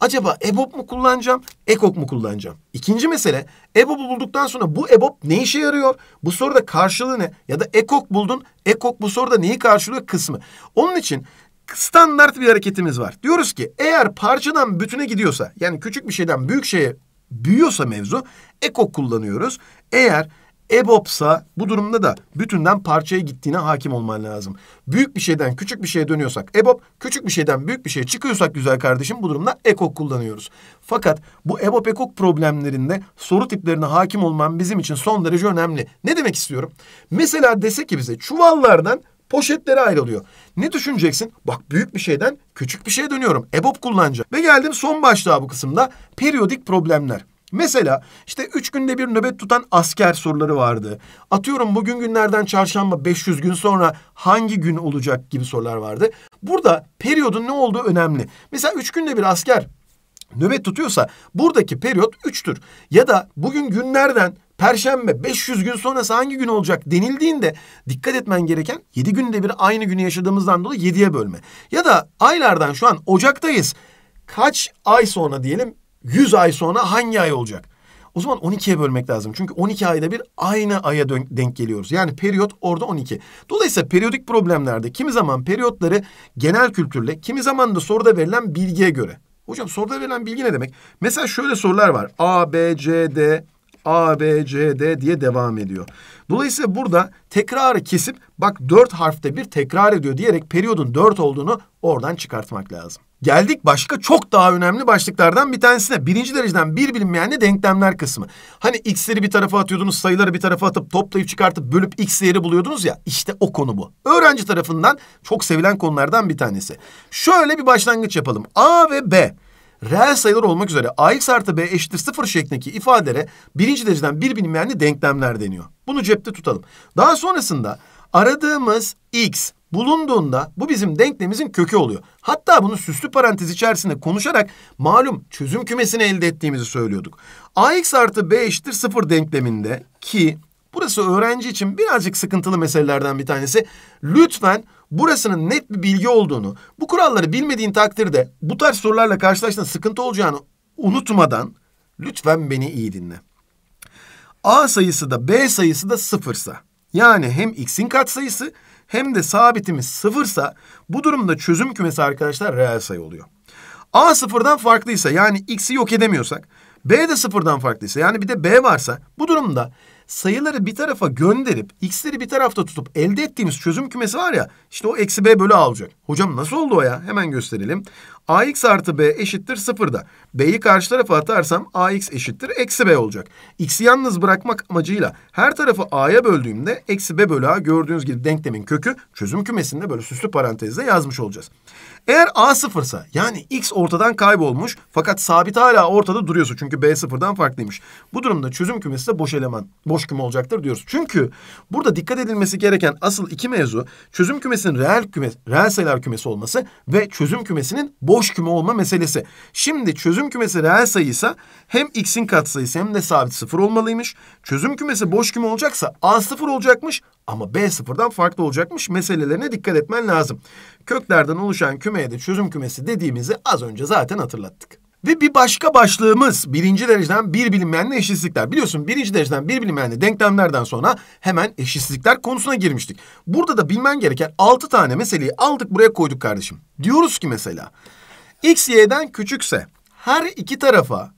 Acaba EBOB mu kullanacağım, EKOK mu kullanacağım? İkinci mesele EBOB'u bulduktan sonra bu EBOB ne işe yarıyor? Bu soruda karşılığı ne? Ya da EKOK buldun, EKOK bu soruda neyi karşılıyor kısmı. Onun için standart bir hareketimiz var. Diyoruz ki eğer parçadan bütüne gidiyorsa yani küçük bir şeyden büyük şeye büyüyorsa mevzu eko kullanıyoruz. Eğer ebopsa bu durumda da bütünden parçaya gittiğine hakim olman lazım. Büyük bir şeyden küçük bir şeye dönüyorsak ebop küçük bir şeyden büyük bir şeye çıkıyorsak güzel kardeşim bu durumda EKOK kullanıyoruz. Fakat bu ebop EKOK problemlerinde soru tiplerine hakim olman bizim için son derece önemli. Ne demek istiyorum? Mesela dese ki bize çuvallardan poşetlere ayrılıyor. Ne düşüneceksin? Bak büyük bir şeyden küçük bir şeye dönüyorum. EBOB kullanacağım. Ve geldim son başlığa bu kısımda. Periyodik problemler. Mesela işte üç günde bir nöbet tutan asker soruları vardı. Atıyorum bugün günlerden çarşamba 500 gün sonra hangi gün olacak gibi sorular vardı. Burada periyodun ne olduğu önemli. Mesela üç günde bir asker nöbet tutuyorsa buradaki periyot 3'tür. Ya da bugün günlerden Perşembe 500 gün sonrası hangi gün olacak denildiğinde dikkat etmen gereken 7 günde bir aynı günü yaşadığımızdan dolayı 7'ye bölme. Ya da aylardan şu an Ocak'tayız. Kaç ay sonra diyelim 100 ay sonra hangi ay olacak? O zaman 12'ye bölmek lazım. Çünkü 12 ayda bir aynı aya denk geliyoruz. Yani periyot orada 12. Dolayısıyla periyodik problemlerde kimi zaman periyotları genel kültürle, kimi zaman da soruda verilen bilgiye göre. Hocam soruda verilen bilgi ne demek? Mesela şöyle sorular var. A, B, C, D, A, B, C, D diye devam ediyor. Dolayısıyla burada tekrarı kesip bak dört harfte bir tekrar ediyor diyerek periyodun dört olduğunu oradan çıkartmak lazım. Geldik başka çok daha önemli başlıklardan bir tanesine. Birinci dereceden bir bilinmeyenli denklemler kısmı. Hani x'leri bir tarafa atıyordunuz, sayıları bir tarafa atıp toplayıp çıkartıp bölüp x değeri buluyordunuz ya. İşte o konu bu. Öğrenci tarafından çok sevilen konulardan bir tanesi. Şöyle bir başlangıç yapalım. A ve B reel sayılar olmak üzere ax artı b eşittir sıfır şeklindeki ifadelere birinci dereceden bir bilinmeyenli denklemler deniyor. Bunu cepte tutalım. Daha sonrasında aradığımız x bulunduğunda bu bizim denklemimizin kökü oluyor. Hatta bunu süslü parantez içerisinde konuşarak malum çözüm kümesini elde ettiğimizi söylüyorduk. ax artı b eşittir sıfır denkleminde ki burası öğrenci için birazcık sıkıntılı meselelerden bir tanesi. Lütfen burasının net bir bilgi olduğunu, bu kuralları bilmediğin takdirde bu tarz sorularla karşılaştığında sıkıntı olacağını unutmadan lütfen beni iyi dinle. A sayısı da B sayısı da sıfırsa yani hem x'in katsayısı hem de sabitimiz sıfırsa bu durumda çözüm kümesi arkadaşlar reel sayı oluyor. A sıfırdan farklıysa yani x'i yok edemiyorsak B de sıfırdan farklıysa yani bir de B varsa bu durumda sayıları bir tarafa gönderip x'leri bir tarafta tutup elde ettiğimiz çözüm kümesi var ya işte o eksi b bölü a olacak. Hocam nasıl oldu o ya? Hemen gösterelim ax artı b eşittir sıfırda. b'yi karşı tarafa atarsam ax eşittir eksi b olacak. x'i yalnız bırakmak amacıyla her tarafı a'ya böldüğümde eksi b bölü a gördüğünüz gibi denklemin kökü çözüm kümesinde böyle süslü parantezle yazmış olacağız. Eğer a sıfırsa yani x ortadan kaybolmuş fakat sabit hala ortada duruyorsa çünkü b sıfırdan farklıymış. Bu durumda çözüm kümesi de boş eleman, boş küme olacaktır diyoruz. Çünkü burada dikkat edilmesi gereken asıl iki mevzu çözüm kümesinin reel küme, reel sayılar kümesi olması ve çözüm kümesinin boş boş küme olma meselesi. Şimdi çözüm kümesi reel sayıysa hem x'in katsayısı hem de sabit sıfır olmalıymış. Çözüm kümesi boş küme olacaksa a sıfır olacakmış ama b sıfırdan farklı olacakmış meselelerine dikkat etmen lazım. Köklerden oluşan kümeye de çözüm kümesi dediğimizi az önce zaten hatırlattık. Ve bir başka başlığımız birinci dereceden bir bilinmeyenle eşitsizlikler. Biliyorsun birinci dereceden bir bilinmeyenle denklemlerden sonra hemen eşitsizlikler konusuna girmiştik. Burada da bilmen gereken altı tane meseleyi aldık buraya koyduk kardeşim. Diyoruz ki mesela x, y'den küçükse her iki tarafa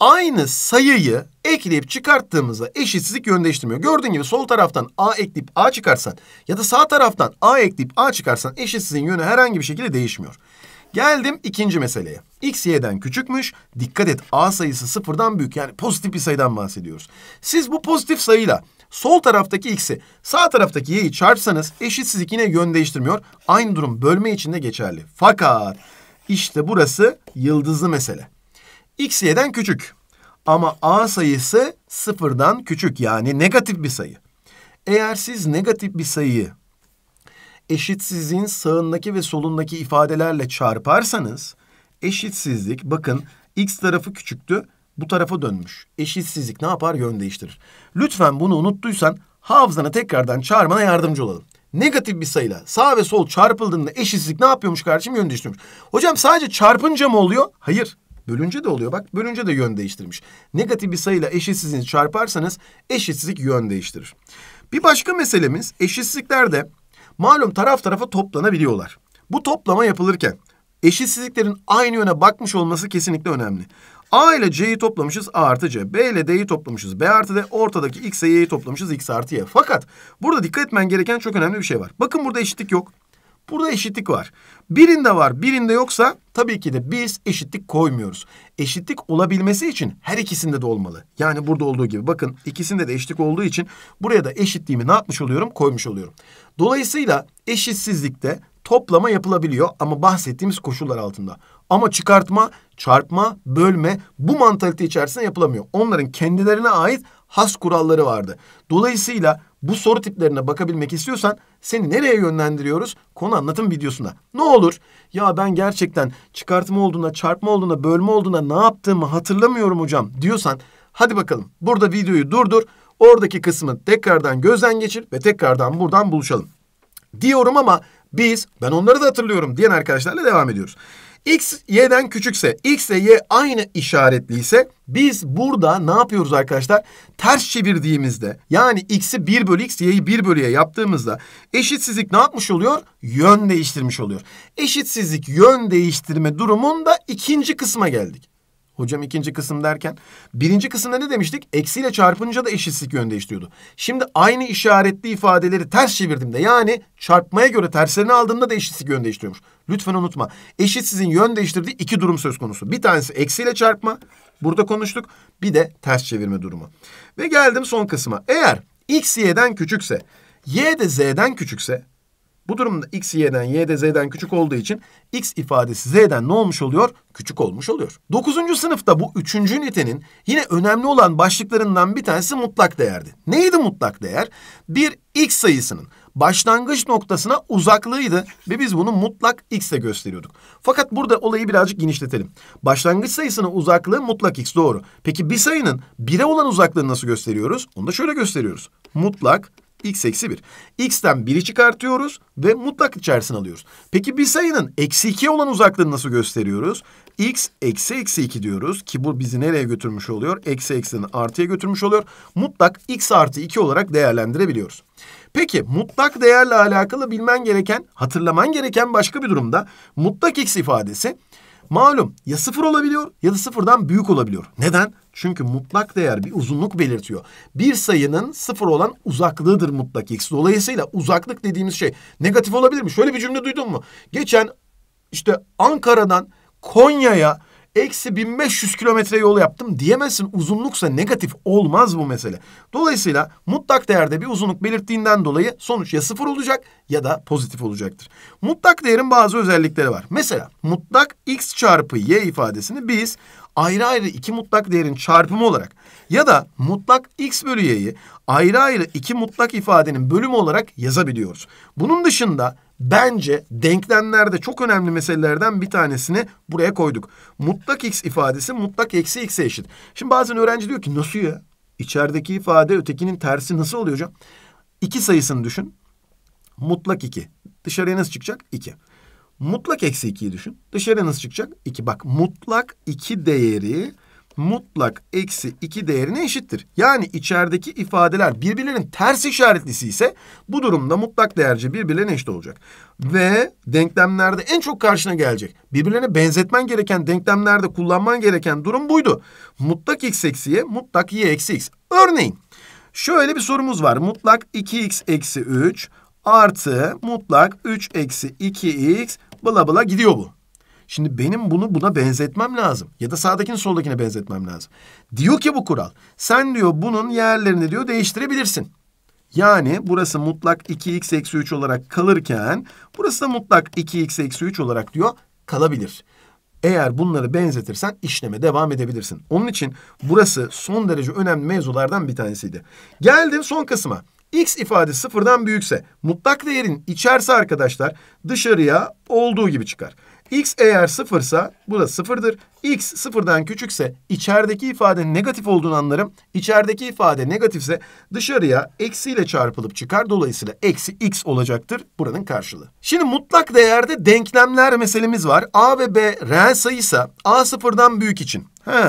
aynı sayıyı ekleyip çıkarttığımızda eşitsizlik yöndeştirmiyor. Gördüğün gibi sol taraftan a ekleyip a çıkarsan ya da sağ taraftan a ekleyip a çıkarsan eşitsizliğin yönü herhangi bir şekilde değişmiyor. Geldim ikinci meseleye. X, y'den küçükmüş. Dikkat et a sayısı sıfırdan büyük. Yani pozitif bir sayıdan bahsediyoruz. Siz bu pozitif sayıyla sol taraftaki x'i sağ taraftaki y'yi çarpsanız eşitsizlik yine yön değiştirmiyor. Aynı durum bölme için de geçerli. Fakat işte burası yıldızlı mesele. X, Y'den küçük. Ama A sayısı sıfırdan küçük yani negatif bir sayı. Eğer siz negatif bir sayıyı eşitsizliğin sağındaki ve solundaki ifadelerle çarparsanız eşitsizlik bakın x tarafı küçüktü bu tarafa dönmüş. Eşitsizlik ne yapar? Yön değiştirir. Lütfen bunu unuttuysan hafızana tekrardan çağırmana yardımcı olalım negatif bir sayıyla sağ ve sol çarpıldığında eşitsizlik ne yapıyormuş kardeşim? Yön değiştirmiş. Hocam sadece çarpınca mı oluyor? Hayır. Bölünce de oluyor bak. Bölünce de yön değiştirmiş. Negatif bir sayıyla eşitsizliğini çarparsanız eşitsizlik yön değiştirir. Bir başka meselemiz eşitsizliklerde malum taraf tarafa toplanabiliyorlar. Bu toplama yapılırken eşitsizliklerin aynı yöne bakmış olması kesinlikle önemli. A ile C'yi toplamışız A artı C. B ile D'yi toplamışız B artı D. Ortadaki X ile Y'yi toplamışız X artı Y. Fakat burada dikkat etmen gereken çok önemli bir şey var. Bakın burada eşitlik yok. Burada eşitlik var. Birinde var, birinde yoksa tabii ki de biz eşitlik koymuyoruz. Eşitlik olabilmesi için her ikisinde de olmalı. Yani burada olduğu gibi bakın ikisinde de eşitlik olduğu için buraya da eşitliğimi ne yapmış oluyorum? Koymuş oluyorum. Dolayısıyla eşitsizlikte toplama yapılabiliyor ama bahsettiğimiz koşullar altında. Ama çıkartma, çarpma, bölme bu mantalite içerisinde yapılamıyor. Onların kendilerine ait has kuralları vardı. Dolayısıyla bu soru tiplerine bakabilmek istiyorsan seni nereye yönlendiriyoruz? Konu anlatım videosuna. Ne olur? Ya ben gerçekten çıkartma olduğuna, çarpma olduğuna, bölme olduğuna ne yaptığımı hatırlamıyorum hocam diyorsan hadi bakalım burada videoyu durdur. Oradaki kısmı tekrardan gözden geçir ve tekrardan buradan buluşalım. Diyorum ama biz ben onları da hatırlıyorum diyen arkadaşlarla devam ediyoruz. X, Y'den küçükse, X ile Y aynı işaretliyse biz burada ne yapıyoruz arkadaşlar? Ters çevirdiğimizde yani X'i 1 bölü X, Y'yi 1 bölü y yaptığımızda eşitsizlik ne yapmış oluyor? Yön değiştirmiş oluyor. Eşitsizlik yön değiştirme durumunda ikinci kısma geldik. Hocam ikinci kısım derken. Birinci kısımda ne demiştik? Eksiyle çarpınca da eşitsizlik yön değiştiriyordu. Şimdi aynı işaretli ifadeleri ters çevirdim de yani çarpmaya göre terslerini aldığımda da eşitlik yön değiştiriyormuş. Lütfen unutma. Eşitsizin yön değiştirdiği iki durum söz konusu. Bir tanesi eksiyle çarpma. Burada konuştuk. Bir de ters çevirme durumu. Ve geldim son kısma. Eğer x y'den küçükse, y de z'den küçükse bu durumda x y'den y z'den küçük olduğu için x ifadesi z'den ne olmuş oluyor? Küçük olmuş oluyor. Dokuzuncu sınıfta bu üçüncü ünitenin yine önemli olan başlıklarından bir tanesi mutlak değerdi. Neydi mutlak değer? Bir x sayısının başlangıç noktasına uzaklığıydı ve biz bunu mutlak x ile gösteriyorduk. Fakat burada olayı birazcık genişletelim. Başlangıç sayısının uzaklığı mutlak x doğru. Peki bir sayının 1'e olan uzaklığını nasıl gösteriyoruz? Onu da şöyle gösteriyoruz. Mutlak x eksi 1. x'ten 1'i çıkartıyoruz ve mutlak içerisine alıyoruz. Peki bir sayının eksi 2 olan uzaklığını nasıl gösteriyoruz? x eksi eksi 2 diyoruz ki bu bizi nereye götürmüş oluyor? Eksi eksinin artıya götürmüş oluyor. Mutlak x artı 2 olarak değerlendirebiliyoruz. Peki mutlak değerle alakalı bilmen gereken, hatırlaman gereken başka bir durumda mutlak x ifadesi Malum ya sıfır olabiliyor ya da sıfırdan büyük olabiliyor. Neden? Çünkü mutlak değer bir uzunluk belirtiyor. Bir sayının sıfır olan uzaklığıdır mutlak x. Dolayısıyla uzaklık dediğimiz şey negatif olabilir mi? Şöyle bir cümle duydun mu? Geçen işte Ankara'dan Konya'ya eksi 1500 kilometre yol yaptım diyemezsin. Uzunluksa negatif olmaz bu mesele. Dolayısıyla mutlak değerde bir uzunluk belirttiğinden dolayı sonuç ya sıfır olacak ya da pozitif olacaktır. Mutlak değerin bazı özellikleri var. Mesela mutlak x çarpı y ifadesini biz ayrı ayrı iki mutlak değerin çarpımı olarak ya da mutlak x bölü y'yi ayrı ayrı iki mutlak ifadenin bölümü olarak yazabiliyoruz. Bunun dışında bence denklemlerde çok önemli meselelerden bir tanesini buraya koyduk. Mutlak x ifadesi mutlak eksi x'e eşit. Şimdi bazen öğrenci diyor ki nasıl ya? İçerideki ifade ötekinin tersi nasıl oluyor hocam? İki sayısını düşün. Mutlak iki. Dışarıya nasıl çıkacak? İki. Mutlak eksi 2'yi düşün. Dışarı nasıl çıkacak? 2. Bak mutlak 2 değeri mutlak eksi 2 değerine eşittir. Yani içerideki ifadeler birbirlerinin ters işaretlisi ise bu durumda mutlak değerce birbirlerine eşit olacak. Ve denklemlerde en çok karşına gelecek. Birbirlerine benzetmen gereken denklemlerde kullanman gereken durum buydu. Mutlak x eksi mutlak y eksi x. Örneğin şöyle bir sorumuz var. Mutlak 2x eksi 3 artı mutlak 3 eksi 2x Bala bala gidiyor bu. Şimdi benim bunu buna benzetmem lazım. Ya da sağdakini soldakine benzetmem lazım. Diyor ki bu kural. Sen diyor bunun yerlerini diyor değiştirebilirsin. Yani burası mutlak 2x eksi 3 olarak kalırken burası da mutlak 2x eksi 3 olarak diyor kalabilir. Eğer bunları benzetirsen işleme devam edebilirsin. Onun için burası son derece önemli mevzulardan bir tanesiydi. Geldim son kısma x ifadesi sıfırdan büyükse mutlak değerin içerse arkadaşlar dışarıya olduğu gibi çıkar. x eğer sıfırsa bu da sıfırdır. x sıfırdan küçükse içerideki ifade negatif olduğunu anlarım. İçerideki ifade negatifse dışarıya eksiyle çarpılıp çıkar. Dolayısıyla eksi x olacaktır buranın karşılığı. Şimdi mutlak değerde denklemler meselemiz var. a ve b reel sayıysa a sıfırdan büyük için. He,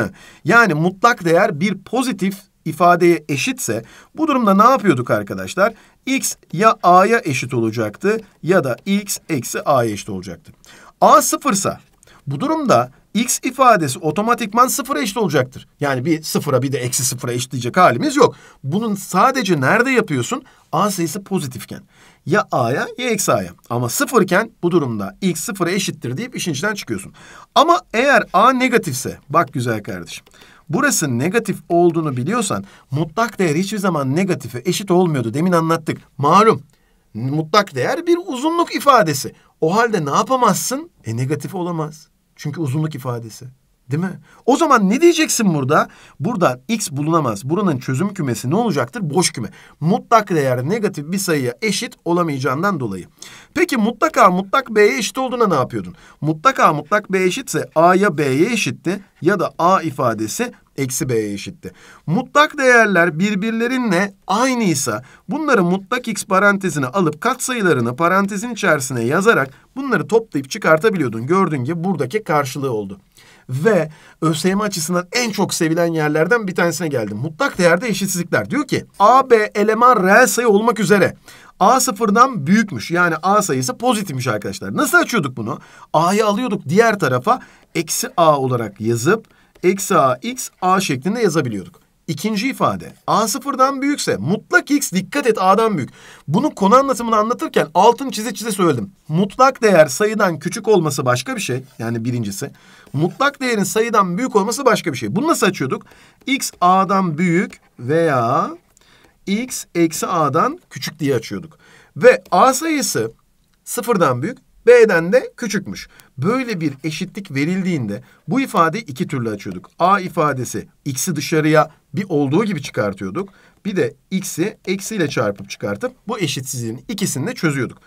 yani mutlak değer bir pozitif ifadeye eşitse bu durumda ne yapıyorduk arkadaşlar? x ya a'ya eşit olacaktı ya da x eksi a'ya eşit olacaktı. a sıfırsa bu durumda x ifadesi otomatikman sıfıra eşit olacaktır. Yani bir sıfıra bir de eksi sıfıra eşitleyecek halimiz yok. Bunun sadece nerede yapıyorsun? a sayısı pozitifken. Ya a'ya ya eksi a'ya. Ama sıfırken bu durumda x sıfıra eşittir deyip işin içinden çıkıyorsun. Ama eğer a negatifse bak güzel kardeşim burası negatif olduğunu biliyorsan mutlak değer hiçbir zaman negatife eşit olmuyordu. Demin anlattık. Malum mutlak değer bir uzunluk ifadesi. O halde ne yapamazsın? E negatif olamaz. Çünkü uzunluk ifadesi. Değil mi? O zaman ne diyeceksin burada? Burada x bulunamaz. Buranın çözüm kümesi ne olacaktır? Boş küme. Mutlak değer negatif bir sayıya eşit olamayacağından dolayı. Peki mutlak a mutlak b'ye eşit olduğuna ne yapıyordun? Mutlak a mutlak b eşitse a ya b'ye eşitti ya da a ifadesi eksi b'ye eşitti. Mutlak değerler birbirlerinle aynıysa bunları mutlak x parantezine alıp katsayılarını parantezin içerisine yazarak bunları toplayıp çıkartabiliyordun. Gördüğün gibi buradaki karşılığı oldu ve ÖSYM açısından en çok sevilen yerlerden bir tanesine geldim. Mutlak değerde eşitsizlikler. Diyor ki A, B eleman reel sayı olmak üzere A sıfırdan büyükmüş. Yani A sayısı pozitifmiş arkadaşlar. Nasıl açıyorduk bunu? A'yı alıyorduk diğer tarafa eksi A olarak yazıp eksi A, X, A şeklinde yazabiliyorduk. İkinci ifade. A sıfırdan büyükse mutlak x dikkat et A'dan büyük. Bunu konu anlatımını anlatırken altın çize çize söyledim. Mutlak değer sayıdan küçük olması başka bir şey. Yani birincisi. Mutlak değerin sayıdan büyük olması başka bir şey. Bunu nasıl açıyorduk? x A'dan büyük veya x eksi A'dan küçük diye açıyorduk. Ve A sayısı sıfırdan büyük, B'den de küçükmüş. Böyle bir eşitlik verildiğinde bu ifadeyi iki türlü açıyorduk. A ifadesi x'i dışarıya bir olduğu gibi çıkartıyorduk. Bir de x'i eksiyle çarpıp çıkartıp bu eşitsizliğin ikisini de çözüyorduk.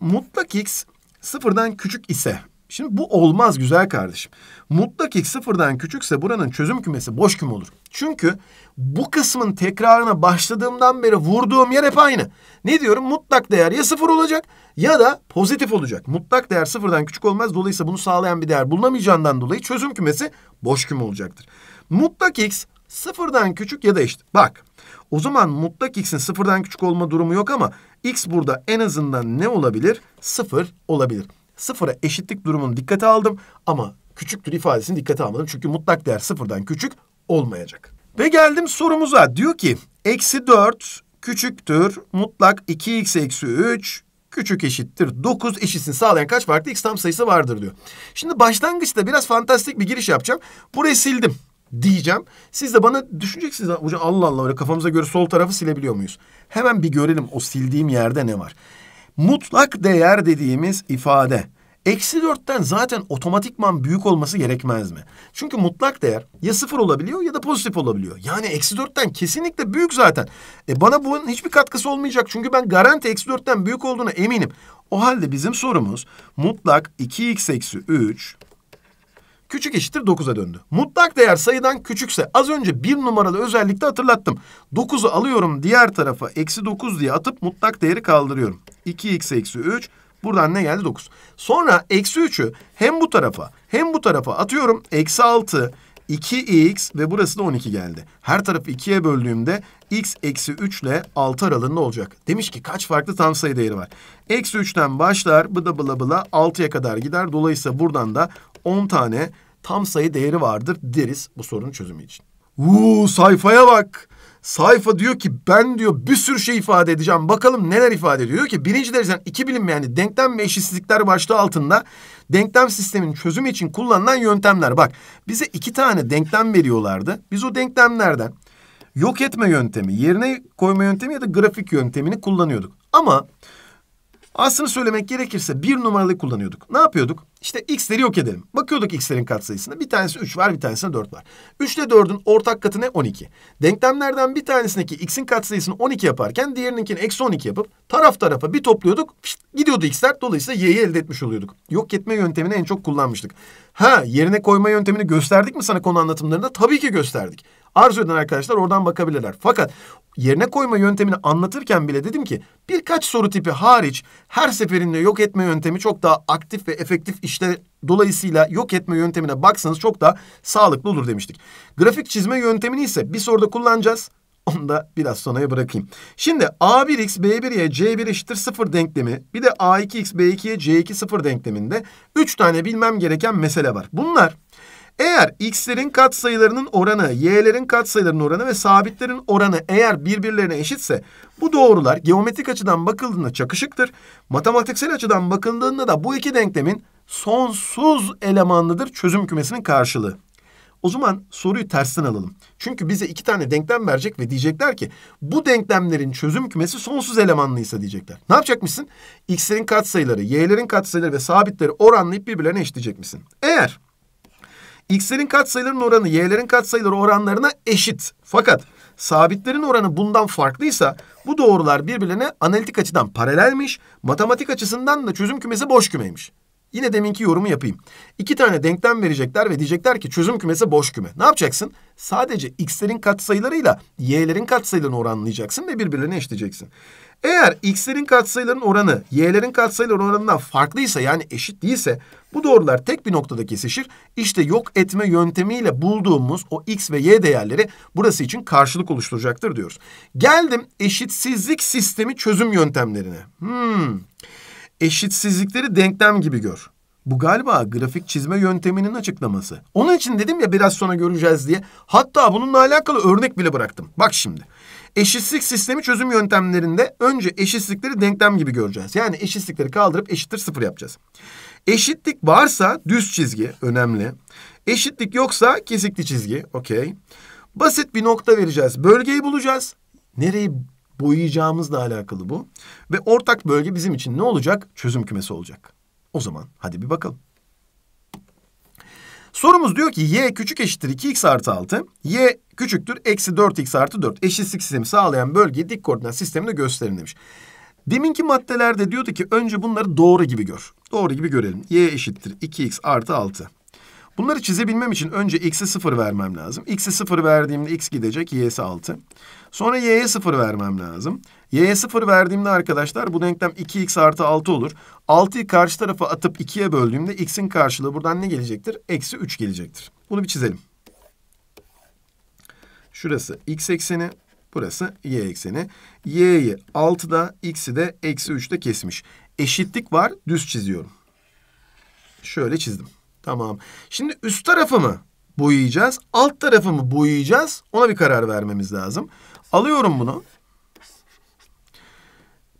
Mutlak x sıfırdan küçük ise Şimdi bu olmaz güzel kardeşim. Mutlak x sıfırdan küçükse buranın çözüm kümesi boş küme olur. Çünkü bu kısmın tekrarına başladığımdan beri vurduğum yer hep aynı. Ne diyorum? Mutlak değer ya sıfır olacak ya da pozitif olacak. Mutlak değer sıfırdan küçük olmaz. Dolayısıyla bunu sağlayan bir değer bulunamayacağından dolayı çözüm kümesi boş küme olacaktır. Mutlak x sıfırdan küçük ya da eşit. Bak o zaman mutlak x'in sıfırdan küçük olma durumu yok ama x burada en azından ne olabilir? Sıfır olabilir sıfıra eşitlik durumunu dikkate aldım ama küçüktür ifadesini dikkate almadım. Çünkü mutlak değer sıfırdan küçük olmayacak. Ve geldim sorumuza. Diyor ki eksi 4 küçüktür mutlak 2x eksi 3 küçük eşittir 9 eşitsin sağlayan kaç farklı x tam sayısı vardır diyor. Şimdi başlangıçta biraz fantastik bir giriş yapacağım. Burayı sildim diyeceğim. Siz de bana düşüneceksiniz hocam Allah Allah öyle kafamıza göre sol tarafı silebiliyor muyuz? Hemen bir görelim o sildiğim yerde ne var mutlak değer dediğimiz ifade eksi dörtten zaten otomatikman büyük olması gerekmez mi? Çünkü mutlak değer ya sıfır olabiliyor ya da pozitif olabiliyor. Yani eksi dörtten kesinlikle büyük zaten. E bana bunun hiçbir katkısı olmayacak çünkü ben garanti eksi dörtten büyük olduğuna eminim. O halde bizim sorumuz mutlak 2x eksi 3 küçük eşittir 9'a döndü. Mutlak değer sayıdan küçükse az önce bir numaralı özellikle hatırlattım. 9'u alıyorum diğer tarafa eksi 9 diye atıp mutlak değeri kaldırıyorum. 2x eksi 3 buradan ne geldi 9. Sonra eksi 3'ü hem bu tarafa hem bu tarafa atıyorum eksi 6 2x ve burası da 12 geldi. Her tarafı 2'ye böldüğümde x eksi 3 ile 6 aralığında olacak. Demiş ki kaç farklı tam sayı değeri var. Eksi 3'ten başlar bıda bıla bıla 6'ya kadar gider. Dolayısıyla buradan da 10 tane tam sayı değeri vardır deriz bu sorunun çözümü için. Uuu sayfaya bak sayfa diyor ki ben diyor bir sürü şey ifade edeceğim. Bakalım neler ifade ediyor. Diyor ki birinci dereceden iki bilinmeyen yani denklem ve eşitsizlikler başlığı altında denklem sisteminin çözümü için kullanılan yöntemler. Bak bize iki tane denklem veriyorlardı. Biz o denklemlerden yok etme yöntemi, yerine koyma yöntemi ya da grafik yöntemini kullanıyorduk. Ama Aslını söylemek gerekirse bir numaralı kullanıyorduk. Ne yapıyorduk? İşte x'leri yok edelim. Bakıyorduk x'lerin katsayısına. Bir tanesi 3 var, bir tanesi 4 var. 3 ile 4'ün ortak katı ne? 12. Denklemlerden bir tanesindeki x'in katsayısını 12 yaparken diğerininkini eksi 12 yapıp taraf tarafa bir topluyorduk. Pişt, gidiyordu x'ler. Dolayısıyla y'yi elde etmiş oluyorduk. Yok etme yöntemini en çok kullanmıştık. Ha yerine koyma yöntemini gösterdik mi sana konu anlatımlarında? Tabii ki gösterdik arzu eden arkadaşlar oradan bakabilirler. Fakat yerine koyma yöntemini anlatırken bile dedim ki birkaç soru tipi hariç her seferinde yok etme yöntemi çok daha aktif ve efektif işte dolayısıyla yok etme yöntemine baksanız çok daha sağlıklı olur demiştik. Grafik çizme yöntemini ise bir soruda kullanacağız. <laughs> Onu da biraz sonraya bırakayım. Şimdi A1x B1'ye C1 eşittir 0 denklemi bir de A2x B2'ye C2 0 denkleminde 3 tane bilmem gereken mesele var. Bunlar eğer x'lerin katsayılarının oranı, y'lerin katsayılarının oranı ve sabitlerin oranı eğer birbirlerine eşitse bu doğrular geometrik açıdan bakıldığında çakışıktır. Matematiksel açıdan bakıldığında da bu iki denklemin sonsuz elemanlıdır çözüm kümesinin karşılığı. O zaman soruyu tersten alalım. Çünkü bize iki tane denklem verecek ve diyecekler ki bu denklemlerin çözüm kümesi sonsuz elemanlıysa diyecekler. Ne yapacakmışsın? X'lerin katsayıları, y'lerin katsayıları ve sabitleri oranlayıp birbirlerine eşitleyecek misin? Eğer X'lerin katsayılarının oranı y'lerin katsayıları oranlarına eşit. Fakat sabitlerin oranı bundan farklıysa bu doğrular birbirine analitik açıdan paralelmiş, matematik açısından da çözüm kümesi boş kümeymiş. Yine deminki yorumu yapayım. İki tane denklem verecekler ve diyecekler ki çözüm kümesi boş küme. Ne yapacaksın? Sadece x'lerin katsayılarıyla y'lerin katsayılarını oranlayacaksın ve birbirlerini eşleyeceksin. Eğer x'lerin katsayıların oranı y'lerin katsayıların oranından farklıysa yani eşit değilse bu doğrular tek bir noktada kesişir. İşte yok etme yöntemiyle bulduğumuz o x ve y değerleri burası için karşılık oluşturacaktır diyoruz. Geldim eşitsizlik sistemi çözüm yöntemlerine. Hmm. Eşitsizlikleri denklem gibi gör. Bu galiba grafik çizme yönteminin açıklaması. Onun için dedim ya biraz sonra göreceğiz diye. Hatta bununla alakalı örnek bile bıraktım. Bak şimdi eşitsizlik sistemi çözüm yöntemlerinde önce eşitsizlikleri denklem gibi göreceğiz. Yani eşitsizlikleri kaldırıp eşittir sıfır yapacağız. Eşitlik varsa düz çizgi önemli. Eşitlik yoksa kesikli çizgi. Okey. Basit bir nokta vereceğiz. Bölgeyi bulacağız. Nereyi boyayacağımızla alakalı bu. Ve ortak bölge bizim için ne olacak? Çözüm kümesi olacak. O zaman hadi bir bakalım. Sorumuz diyor ki y küçük eşittir 2x artı 6. Y küçüktür eksi 4x artı 4. Eşitlik sistemi sağlayan bölgeyi dik koordinat sisteminde gösterin demiş. Deminki maddelerde diyordu ki önce bunları doğru gibi gör. Doğru gibi görelim. y eşittir 2x artı 6. Bunları çizebilmem için önce x'e 0 vermem lazım. x'e 0 verdiğimde x gidecek, y'si 6. Sonra y'ye 0 vermem lazım. Y'ye 0 verdiğimde arkadaşlar bu denklem 2x artı 6 olur. 6'yı karşı tarafa atıp 2'ye böldüğümde x'in karşılığı buradan ne gelecektir? Eksi 3 gelecektir. Bunu bir çizelim. Şurası x ekseni, burası y ekseni. y'yi 6'da, x'i de eksi 3'te kesmiş. Eşitlik var, düz çiziyorum. Şöyle çizdim. Tamam. Şimdi üst tarafı mı boyayacağız, alt tarafı mı boyayacağız ona bir karar vermemiz lazım. Alıyorum bunu.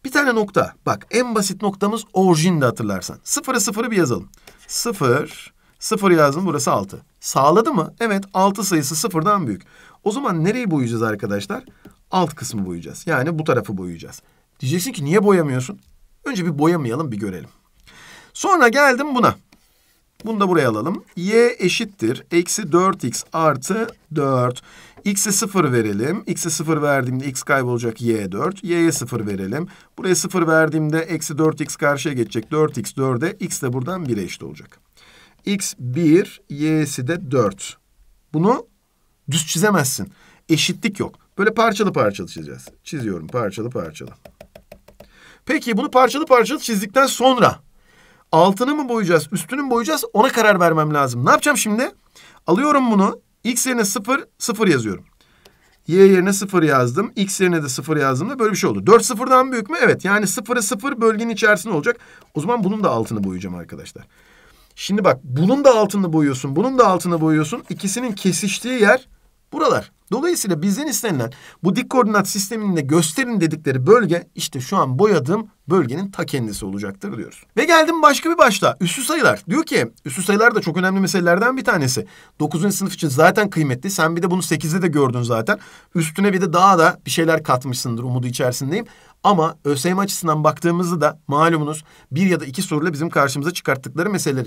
Bir tane nokta. Bak en basit noktamız orijinde hatırlarsan. Sıfırı sıfırı bir yazalım. Sıfır, sıfır yazdım burası altı. Sağladı mı? Evet altı sayısı sıfırdan büyük. O zaman nereyi boyayacağız arkadaşlar? Alt kısmı boyayacağız. Yani bu tarafı boyayacağız. Diyeceksin ki niye boyamıyorsun? Önce bir boyamayalım bir görelim. Sonra geldim buna. Bunu da buraya alalım. Y eşittir. Eksi 4x artı 4. X'e 0 verelim. X'e 0 verdiğimde x kaybolacak y 4. Y'ye 0 verelim. Buraya 0 verdiğimde eksi 4x karşıya geçecek. 4x 4'e x de buradan 1'e eşit olacak. x 1, y'si de 4. Bunu düz çizemezsin. Eşitlik yok. Böyle parçalı parçalı çizeceğiz. Çiziyorum parçalı parçalı. Peki bunu parçalı parçalı çizdikten sonra Altını mı boyayacağız, üstünü mü boyayacağız ona karar vermem lazım. Ne yapacağım şimdi? Alıyorum bunu. X yerine 0, 0 yazıyorum. Y yerine 0 yazdım. X yerine de 0 yazdım da böyle bir şey oldu. 4 sıfırdan büyük mü? Evet. Yani 0'ı 0 bölgenin içerisinde olacak. O zaman bunun da altını boyayacağım arkadaşlar. Şimdi bak bunun da altını boyuyorsun. Bunun da altını boyuyorsun. İkisinin kesiştiği yer buralar. Dolayısıyla bizden istenilen bu dik koordinat sisteminde gösterin dedikleri bölge işte şu an boyadığım bölgenin ta kendisi olacaktır diyoruz. Ve geldim başka bir başta. Üssü sayılar. Diyor ki üssü sayılar da çok önemli meselelerden bir tanesi. 9. sınıf için zaten kıymetli. Sen bir de bunu 8'de de gördün zaten. Üstüne bir de daha da bir şeyler katmışsındır umudu içerisindeyim. Ama ÖSYM açısından baktığımızda da malumunuz bir ya da iki soruyla bizim karşımıza çıkarttıkları meseleler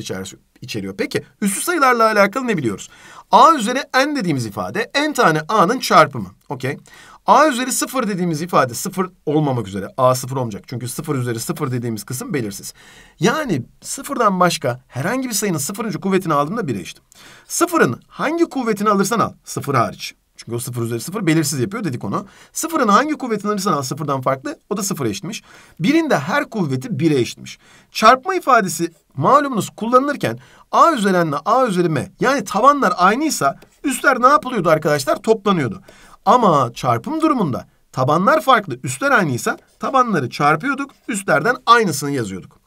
içeriyor. Peki üssü sayılarla alakalı ne biliyoruz? A üzeri n dediğimiz ifade n tane a'nın çarpımı. Okey. A üzeri sıfır dediğimiz ifade sıfır olmamak üzere. A sıfır olmayacak. Çünkü sıfır üzeri sıfır dediğimiz kısım belirsiz. Yani sıfırdan başka herhangi bir sayının sıfırıncı kuvvetini aldığımda bire eşitim. Sıfırın hangi kuvvetini alırsan al. Sıfır hariç. Çünkü o sıfır üzeri sıfır belirsiz yapıyor dedik onu. Sıfırın hangi kuvvetini alırsan al sıfırdan farklı o da sıfıra eşitmiş. Birinde her kuvveti bire eşitmiş. Çarpma ifadesi malumunuz kullanılırken A üzeri n'le A üzeri m yani tabanlar aynıysa üstler ne yapılıyordu arkadaşlar? Toplanıyordu. Ama çarpım durumunda tabanlar farklı üstler aynıysa tabanları çarpıyorduk üstlerden aynısını yazıyorduk.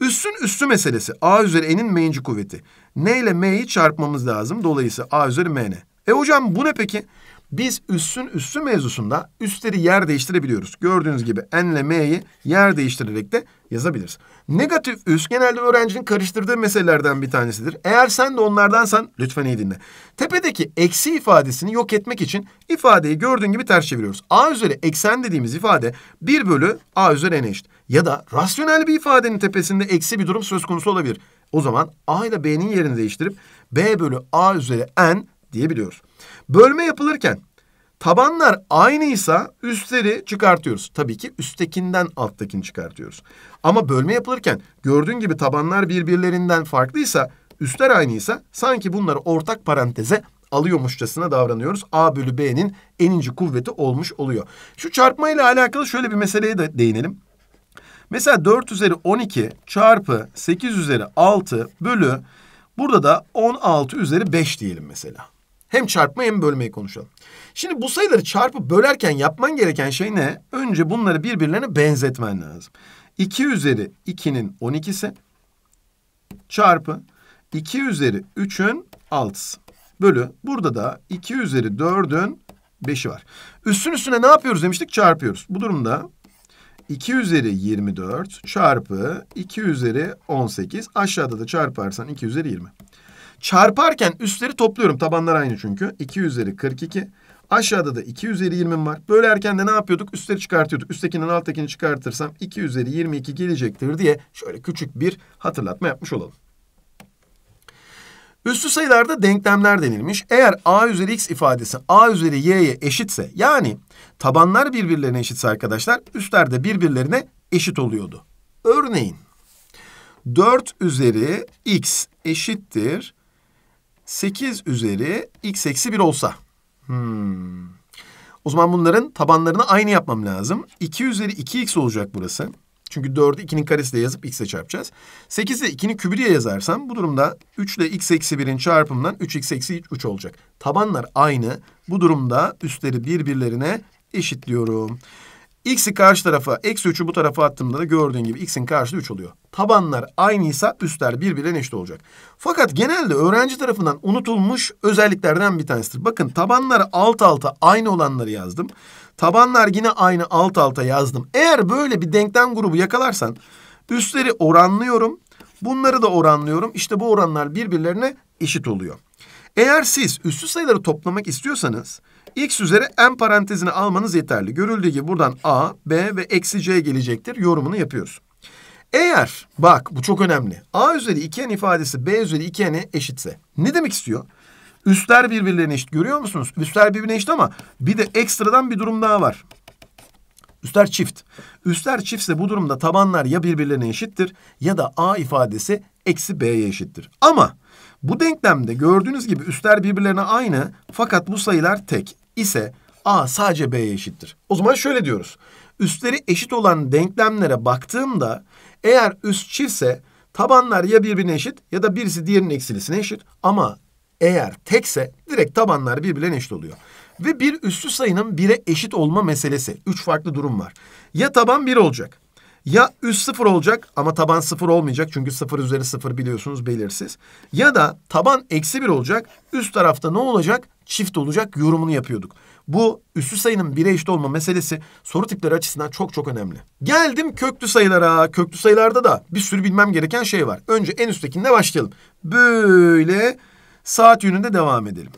Üssün üssü meselesi A üzeri n'in m'inci kuvveti. N ile m'yi çarpmamız lazım. Dolayısıyla A üzeri mn. E hocam bu ne peki? Biz üssün üssü mevzusunda üstleri yer değiştirebiliyoruz. Gördüğünüz gibi n ile m'yi yer değiştirerek de yazabiliriz. Negatif üs genelde öğrencinin karıştırdığı meselelerden bir tanesidir. Eğer sen de onlardansan lütfen iyi dinle. Tepedeki eksi ifadesini yok etmek için ifadeyi gördüğün gibi ters çeviriyoruz. a üzeri eksen dediğimiz ifade 1 bölü a üzeri n eşit. Ya da rasyonel bir ifadenin tepesinde eksi bir durum söz konusu olabilir. O zaman a ile b'nin yerini değiştirip b bölü a üzeri n diyebiliyoruz. Bölme yapılırken tabanlar aynıysa üstleri çıkartıyoruz. Tabii ki üsttekinden alttakini çıkartıyoruz. Ama bölme yapılırken gördüğün gibi tabanlar birbirlerinden farklıysa, üstler aynıysa sanki bunları ortak paranteze alıyormuşçasına davranıyoruz. A bölü B'nin en ince kuvveti olmuş oluyor. Şu çarpma ile alakalı şöyle bir meseleye de değinelim. Mesela 4 üzeri 12 çarpı 8 üzeri 6 bölü burada da 16 üzeri 5 diyelim mesela. Hem çarpma hem bölmeyi konuşalım. Şimdi bu sayıları çarpıp bölerken yapman gereken şey ne? Önce bunları birbirlerine benzetmen lazım. 2 üzeri 2'nin 12'si çarpı 2 üzeri 3'ün 6'sı bölü. Burada da 2 üzeri 4'ün 5'i var. Üstün üstüne ne yapıyoruz demiştik? Çarpıyoruz. Bu durumda 2 üzeri 24 çarpı 2 üzeri 18. Aşağıda da çarparsan 2 üzeri 20. Çarparken üstleri topluyorum. Tabanlar aynı çünkü. 2 üzeri 42. Aşağıda da 2 üzeri 20'm var. Bölerken de ne yapıyorduk? Üstleri çıkartıyorduk. Üsttekinden alttakini çıkartırsam 2 üzeri 22 gelecektir diye şöyle küçük bir hatırlatma yapmış olalım. Üstü sayılarda denklemler denilmiş. Eğer a üzeri x ifadesi a üzeri y'ye eşitse yani tabanlar birbirlerine eşitse arkadaşlar üstler de birbirlerine eşit oluyordu. Örneğin 4 üzeri x eşittir 8 üzeri x eksi 1 olsa. Hmm. O zaman bunların tabanlarını aynı yapmam lazım. 2 üzeri 2x olacak burası. Çünkü 4'ü 2'nin karesiyle yazıp x'e çarpacağız. 8 ile 2'nin diye yazarsam bu durumda 3 ile x eksi 1'in çarpımından 3x eksi 3 olacak. Tabanlar aynı. Bu durumda üstleri birbirlerine eşitliyorum. X'i karşı tarafa, eksi 3'ü bu tarafa attığımda da gördüğün gibi x'in karşılığı 3 oluyor. Tabanlar aynıysa üstler birbirine eşit olacak. Fakat genelde öğrenci tarafından unutulmuş özelliklerden bir tanesidir. Bakın tabanları alt alta aynı olanları yazdım. Tabanlar yine aynı alt alta yazdım. Eğer böyle bir denklem grubu yakalarsan üstleri oranlıyorum. Bunları da oranlıyorum. İşte bu oranlar birbirlerine eşit oluyor. Eğer siz üstü sayıları toplamak istiyorsanız x üzeri n parantezini almanız yeterli. Görüldüğü gibi buradan a, b ve eksi c gelecektir. Yorumunu yapıyoruz. Eğer, bak bu çok önemli. a üzeri 2n ifadesi b üzeri 2n'e eşitse. Ne demek istiyor? Üstler birbirlerine eşit. Görüyor musunuz? Üstler birbirine eşit ama bir de ekstradan bir durum daha var. Üstler çift. Üstler çiftse bu durumda tabanlar ya birbirlerine eşittir ya da a ifadesi eksi b'ye eşittir. Ama bu denklemde gördüğünüz gibi üstler birbirlerine aynı fakat bu sayılar tek ise A sadece B'ye eşittir. O zaman şöyle diyoruz. Üstleri eşit olan denklemlere baktığımda eğer üst çiftse tabanlar ya birbirine eşit ya da birisi diğerinin eksilisine eşit. Ama eğer tekse direkt tabanlar birbirine eşit oluyor. Ve bir üstü sayının bire eşit olma meselesi. Üç farklı durum var. Ya taban bir olacak ya üst sıfır olacak ama taban sıfır olmayacak. Çünkü sıfır üzeri sıfır biliyorsunuz belirsiz. Ya da taban eksi bir olacak. Üst tarafta ne olacak? Çift olacak yorumunu yapıyorduk. Bu üssü sayının bire eşit olma meselesi soru tipleri açısından çok çok önemli. Geldim köklü sayılara. Köklü sayılarda da bir sürü bilmem gereken şey var. Önce en üsttekinde başlayalım. Böyle saat yönünde devam edelim.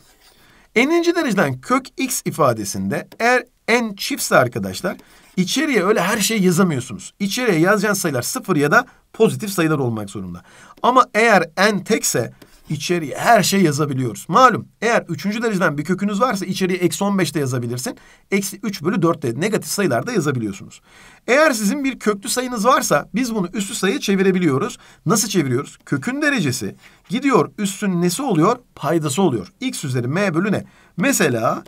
N'inci dereceden kök x ifadesinde eğer en çiftse arkadaşlar içeriye öyle her şeyi yazamıyorsunuz. İçeriye yazacağın sayılar sıfır ya da pozitif sayılar olmak zorunda. Ama eğer en tekse içeriye her şey yazabiliyoruz. Malum eğer üçüncü dereceden bir kökünüz varsa içeriye eksi on de yazabilirsin. Eksi üç bölü de negatif sayılar da yazabiliyorsunuz. Eğer sizin bir köklü sayınız varsa biz bunu üstü sayı çevirebiliyoruz. Nasıl çeviriyoruz? Kökün derecesi gidiyor üstün nesi oluyor? Paydası oluyor. X üzeri m bölü ne? Mesela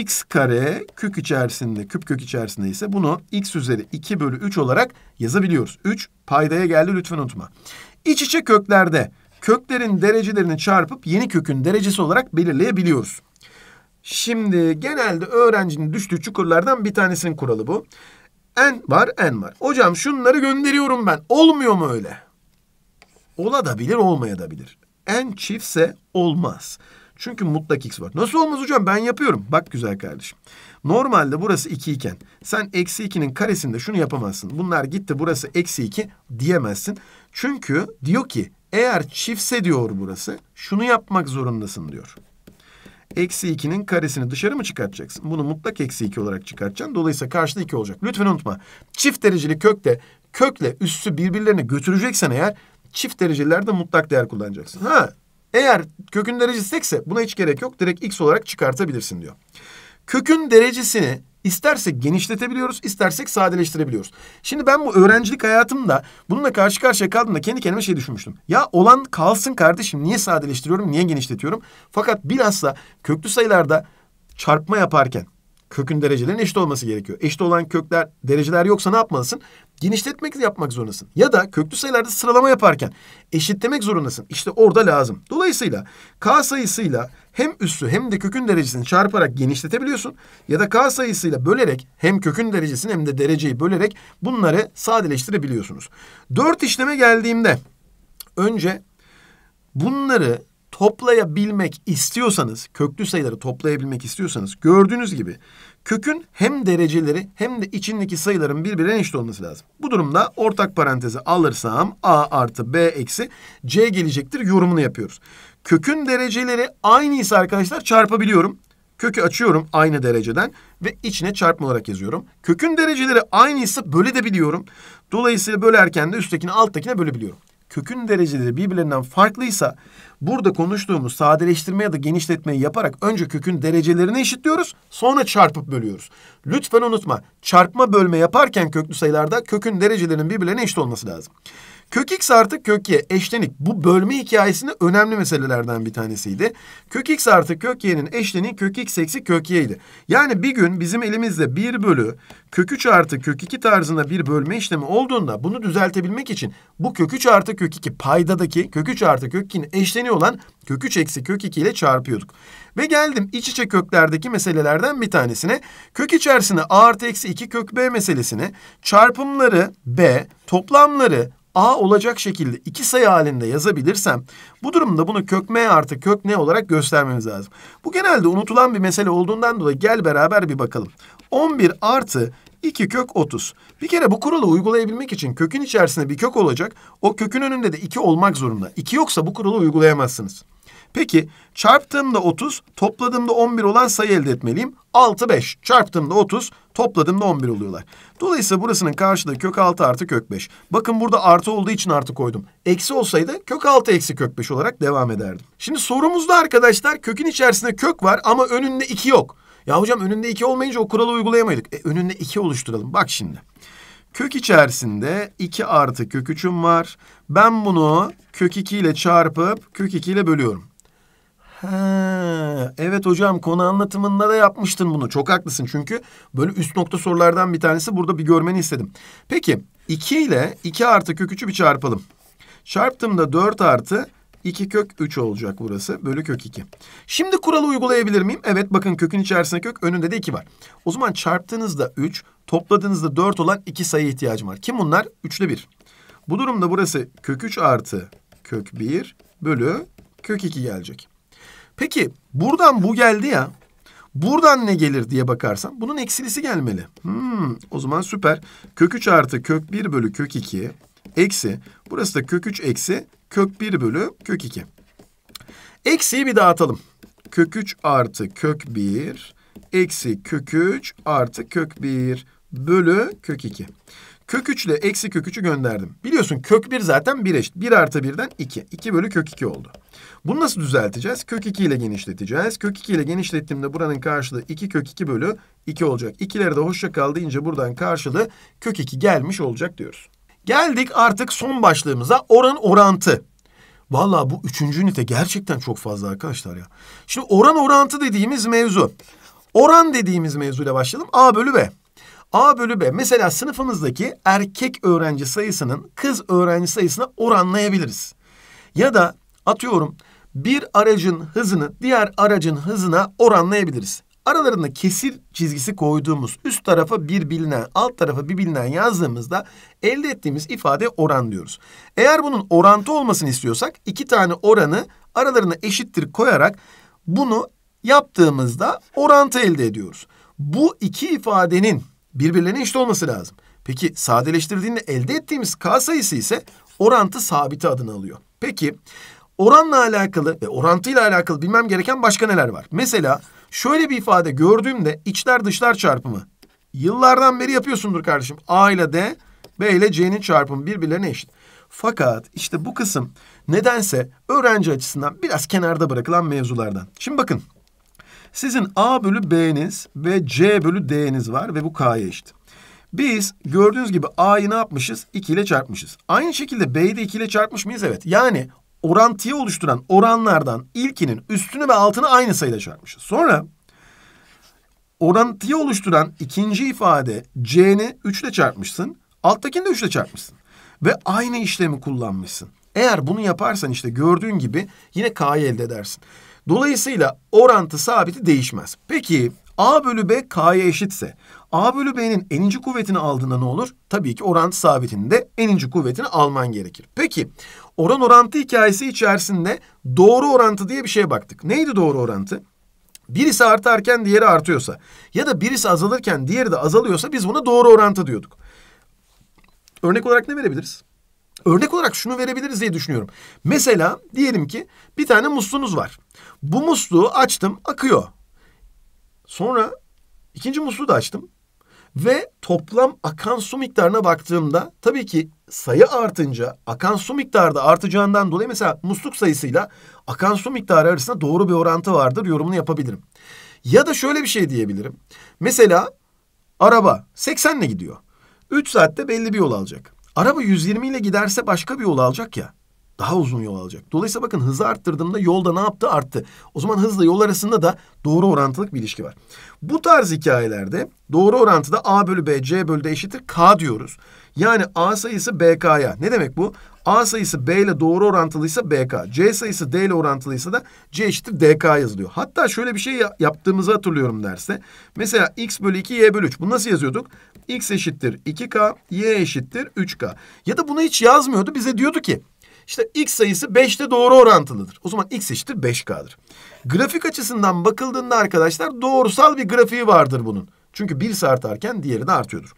x kare kök içerisinde, küp kök içerisinde ise bunu x üzeri 2 bölü 3 olarak yazabiliyoruz. 3 paydaya geldi lütfen unutma. İç içe köklerde köklerin derecelerini çarpıp yeni kökün derecesi olarak belirleyebiliyoruz. Şimdi genelde öğrencinin düştüğü çukurlardan bir tanesinin kuralı bu. En var, en var. Hocam şunları gönderiyorum ben. Olmuyor mu öyle? Ola da bilir, olmaya da bilir. En çiftse olmaz. Çünkü mutlak x var. Nasıl olmaz hocam ben yapıyorum. Bak güzel kardeşim. Normalde burası 2 iken sen eksi 2'nin karesinde şunu yapamazsın. Bunlar gitti burası eksi 2 diyemezsin. Çünkü diyor ki eğer çiftse diyor burası şunu yapmak zorundasın diyor. Eksi 2'nin karesini dışarı mı çıkartacaksın? Bunu mutlak eksi 2 olarak çıkartacaksın. Dolayısıyla karşıda 2 olacak. Lütfen unutma. Çift dereceli kökte kökle üssü birbirlerine götüreceksen eğer çift derecelerde mutlak değer kullanacaksın. Ha eğer kökün derecesi tekse buna hiç gerek yok. Direkt x olarak çıkartabilirsin diyor. Kökün derecesini istersek genişletebiliyoruz, istersek sadeleştirebiliyoruz. Şimdi ben bu öğrencilik hayatımda bununla karşı karşıya kaldığımda kendi kendime şey düşünmüştüm. Ya olan kalsın kardeşim niye sadeleştiriyorum, niye genişletiyorum? Fakat bilhassa köklü sayılarda çarpma yaparken kökün derecelerinin eşit olması gerekiyor. Eşit olan kökler, dereceler yoksa ne yapmalısın? Genişletmek yapmak zorundasın. Ya da köklü sayılarda sıralama yaparken eşitlemek zorundasın. İşte orada lazım. Dolayısıyla k sayısıyla hem üssü hem de kökün derecesini çarparak genişletebiliyorsun. Ya da k sayısıyla bölerek hem kökün derecesini hem de dereceyi bölerek bunları sadeleştirebiliyorsunuz. Dört işleme geldiğimde önce bunları toplayabilmek istiyorsanız, köklü sayıları toplayabilmek istiyorsanız gördüğünüz gibi kökün hem dereceleri hem de içindeki sayıların birbirine eşit olması lazım. Bu durumda ortak parantezi alırsam a artı b eksi c gelecektir yorumunu yapıyoruz. Kökün dereceleri aynı ise arkadaşlar çarpabiliyorum. Kökü açıyorum aynı dereceden ve içine çarpma olarak yazıyorum. Kökün dereceleri aynı ise de biliyorum. Dolayısıyla bölerken de üsttekini alttakine bölebiliyorum kökün dereceleri birbirlerinden farklıysa burada konuştuğumuz sadeleştirme ya da genişletmeyi yaparak önce kökün derecelerini eşitliyoruz sonra çarpıp bölüyoruz. Lütfen unutma çarpma bölme yaparken köklü sayılarda kökün derecelerinin birbirlerine eşit olması lazım. Kök x artı kök y eşlenik. Bu bölme hikayesinde önemli meselelerden bir tanesiydi. Kök x artı kök y'nin eşleniği kök x eksi kök y Yani bir gün bizim elimizde 1 bölü kök 3 artı kök 2 tarzında bir bölme işlemi olduğunda bunu düzeltebilmek için bu kök 3 artı kök 2 paydadaki kök 3 artı kök 2'nin eşleniği olan kök 3 eksi kök 2 ile çarpıyorduk. Ve geldim iç içe köklerdeki meselelerden bir tanesine. Kök içerisinde a artı eksi 2 kök b meselesine çarpımları b, toplamları A olacak şekilde iki sayı halinde yazabilirsem bu durumda bunu kök M artı kök N olarak göstermemiz lazım. Bu genelde unutulan bir mesele olduğundan dolayı gel beraber bir bakalım. 11 artı 2 kök 30. Bir kere bu kuralı uygulayabilmek için kökün içerisinde bir kök olacak. O kökün önünde de 2 olmak zorunda. 2 yoksa bu kuralı uygulayamazsınız. Peki çarptığımda 30, topladığımda 11 olan sayı elde etmeliyim. 6, 5. Çarptığımda 30, topladığımda 11 oluyorlar. Dolayısıyla burasının karşılığı kök 6 artı kök 5. Bakın burada artı olduğu için artı koydum. Eksi olsaydı kök 6 eksi kök 5 olarak devam ederdim. Şimdi sorumuzda arkadaşlar kökün içerisinde kök var ama önünde 2 yok. Ya hocam önünde 2 olmayınca o kuralı uygulayamaydık. E, önünde 2 oluşturalım. Bak şimdi. Kök içerisinde 2 artı kök 3'üm var. Ben bunu kök 2 ile çarpıp kök 2 ile bölüyorum. Ha, evet hocam konu anlatımında da yapmıştın bunu. Çok haklısın çünkü böyle üst nokta sorulardan bir tanesi burada bir görmeni istedim. Peki 2 ile 2 artı kök 3'ü bir çarpalım. Çarptığımda 4 artı 2 kök 3 olacak burası. Bölü kök 2. Şimdi kuralı uygulayabilir miyim? Evet bakın kökün içerisinde kök önünde de 2 var. O zaman çarptığınızda 3 topladığınızda 4 olan 2 sayı ihtiyacım var. Kim bunlar? 3'lü 1. Bu durumda burası kök 3 artı kök 1 bölü kök 2 gelecek. Peki buradan bu geldi ya. Buradan ne gelir diye bakarsam bunun eksilisi gelmeli. Hmm, o zaman süper. Kök 3 artı kök 1 bölü kök 2 eksi. Burası da kök 3 eksi kök 1 bölü kök 2. Eksiyi bir dağıtalım. Kök 3 artı kök 1 eksi kök 3 artı kök 1 bölü kök 2. Kök 3 ile eksi kök 3'ü gönderdim. Biliyorsun kök 1 zaten 1 eşit. 1 artı 1'den 2. 2 bölü kök 2 oldu. Bunu nasıl düzelteceğiz? Kök 2 ile genişleteceğiz. Kök 2 ile genişlettiğimde buranın karşılığı 2 kök 2 bölü 2 olacak. İkileri de hoşça kal deyince buradan karşılığı kök 2 gelmiş olacak diyoruz. Geldik artık son başlığımıza oran orantı. Valla bu üçüncü ünite gerçekten çok fazla arkadaşlar ya. Şimdi oran orantı dediğimiz mevzu. Oran dediğimiz mevzuyla başlayalım. A bölü B. A bölü B. Mesela sınıfımızdaki erkek öğrenci sayısının kız öğrenci sayısına oranlayabiliriz. Ya da atıyorum bir aracın hızını diğer aracın hızına oranlayabiliriz. Aralarında kesir çizgisi koyduğumuz üst tarafa bir bilinen, alt tarafa bir bilinen yazdığımızda elde ettiğimiz ifade oran diyoruz. Eğer bunun orantı olmasını istiyorsak iki tane oranı aralarına eşittir koyarak bunu yaptığımızda orantı elde ediyoruz. Bu iki ifadenin birbirlerine eşit olması lazım. Peki sadeleştirdiğinde elde ettiğimiz k sayısı ise orantı sabiti adını alıyor. Peki oranla alakalı ve orantıyla alakalı bilmem gereken başka neler var? Mesela şöyle bir ifade gördüğümde içler dışlar çarpımı. Yıllardan beri yapıyorsundur kardeşim. A ile D, B ile C'nin çarpımı birbirlerine eşit. Fakat işte bu kısım nedense öğrenci açısından biraz kenarda bırakılan mevzulardan. Şimdi bakın sizin A bölü B'niz ve C bölü D'niz var ve bu K'ya eşit. Biz gördüğünüz gibi A'yı ne yapmışız? 2 ile çarpmışız. Aynı şekilde B'yi de 2 ile çarpmış mıyız? Evet. Yani orantıyı oluşturan oranlardan ilkinin üstünü ve altını aynı sayıda çarpmışız. Sonra orantıyı oluşturan ikinci ifade C'ni 3 ile çarpmışsın. Alttakini de 3 ile çarpmışsın. Ve aynı işlemi kullanmışsın. Eğer bunu yaparsan işte gördüğün gibi yine K'yı elde edersin. Dolayısıyla orantı sabiti değişmez. Peki A bölü B K'ya eşitse A bölü B'nin eninci kuvvetini aldığında ne olur? Tabii ki orantı sabitinin de eninci kuvvetini alman gerekir. Peki oran orantı hikayesi içerisinde doğru orantı diye bir şeye baktık. Neydi doğru orantı? Birisi artarken diğeri artıyorsa ya da birisi azalırken diğeri de azalıyorsa biz buna doğru orantı diyorduk. Örnek olarak ne verebiliriz? Örnek olarak şunu verebiliriz diye düşünüyorum. Mesela diyelim ki bir tane musluğunuz var. Bu musluğu açtım akıyor. Sonra ikinci musluğu da açtım. Ve toplam akan su miktarına baktığımda tabii ki sayı artınca akan su miktarı da artacağından dolayı mesela musluk sayısıyla akan su miktarı arasında doğru bir orantı vardır yorumunu yapabilirim. Ya da şöyle bir şey diyebilirim. Mesela araba 80 ile gidiyor. 3 saatte belli bir yol alacak. Araba 120 ile giderse başka bir yol alacak ya. Daha uzun yol alacak. Dolayısıyla bakın hızı arttırdığımda yolda ne yaptı? Arttı. O zaman hızla yol arasında da doğru orantılık bir ilişki var. Bu tarz hikayelerde doğru orantıda A bölü B, C bölü D eşittir K diyoruz. Yani A sayısı BK'ya. Ne demek bu? A sayısı B ile doğru orantılıysa BK. C sayısı D ile orantılıysa da C eşittir DK yazılıyor. Hatta şöyle bir şey yaptığımızı hatırlıyorum derste. Mesela X bölü 2 Y bölü 3. Bunu nasıl yazıyorduk? X eşittir 2K, Y eşittir 3K. Ya da bunu hiç yazmıyordu. Bize diyordu ki işte x sayısı 5'te doğru orantılıdır. O zaman x eşittir 5k'dır. Grafik açısından bakıldığında arkadaşlar doğrusal bir grafiği vardır bunun. Çünkü birisi artarken diğeri de artıyordur.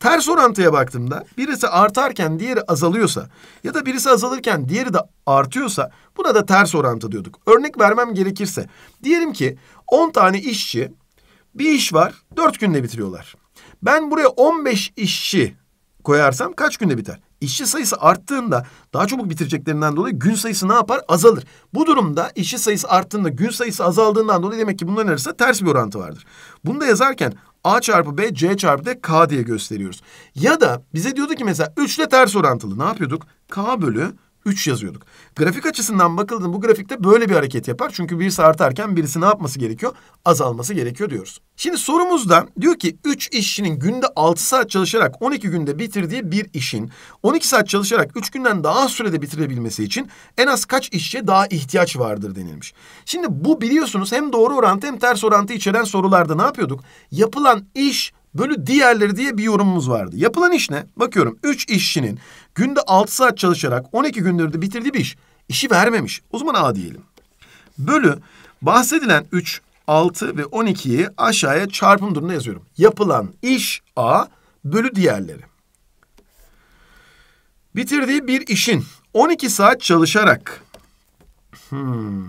Ters orantıya baktığımda birisi artarken diğeri azalıyorsa ya da birisi azalırken diğeri de artıyorsa buna da ters orantı diyorduk. Örnek vermem gerekirse diyelim ki 10 tane işçi bir iş var 4 günde bitiriyorlar. Ben buraya 15 işçi koyarsam kaç günde biter? İşçi sayısı arttığında daha çabuk bitireceklerinden dolayı gün sayısı ne yapar? Azalır. Bu durumda işçi sayısı arttığında gün sayısı azaldığından dolayı demek ki bunların arasında ters bir orantı vardır. Bunu da yazarken A çarpı B, C çarpı D, K diye gösteriyoruz. Ya da bize diyordu ki mesela 3 ile ters orantılı. Ne yapıyorduk? K bölü 3 yazıyorduk. Grafik açısından bakıldığında bu grafikte böyle bir hareket yapar. Çünkü birisi artarken birisi ne yapması gerekiyor? Azalması gerekiyor diyoruz. Şimdi sorumuzda diyor ki 3 işçinin günde 6 saat çalışarak 12 günde bitirdiği bir işin 12 saat çalışarak 3 günden daha az sürede bitirebilmesi için en az kaç işçiye daha ihtiyaç vardır denilmiş. Şimdi bu biliyorsunuz hem doğru orantı hem ters orantı içeren sorularda ne yapıyorduk? Yapılan iş bölü diğerleri diye bir yorumumuz vardı. Yapılan iş ne? Bakıyorum 3 işçinin günde 6 saat çalışarak 12 gündür de bitirdiği bir iş. İşi vermemiş. O zaman A diyelim. Bölü bahsedilen 3, 6 ve 12'yi aşağıya çarpım durumunda yazıyorum. Yapılan iş A bölü diğerleri. Bitirdiği bir işin 12 saat çalışarak hmm,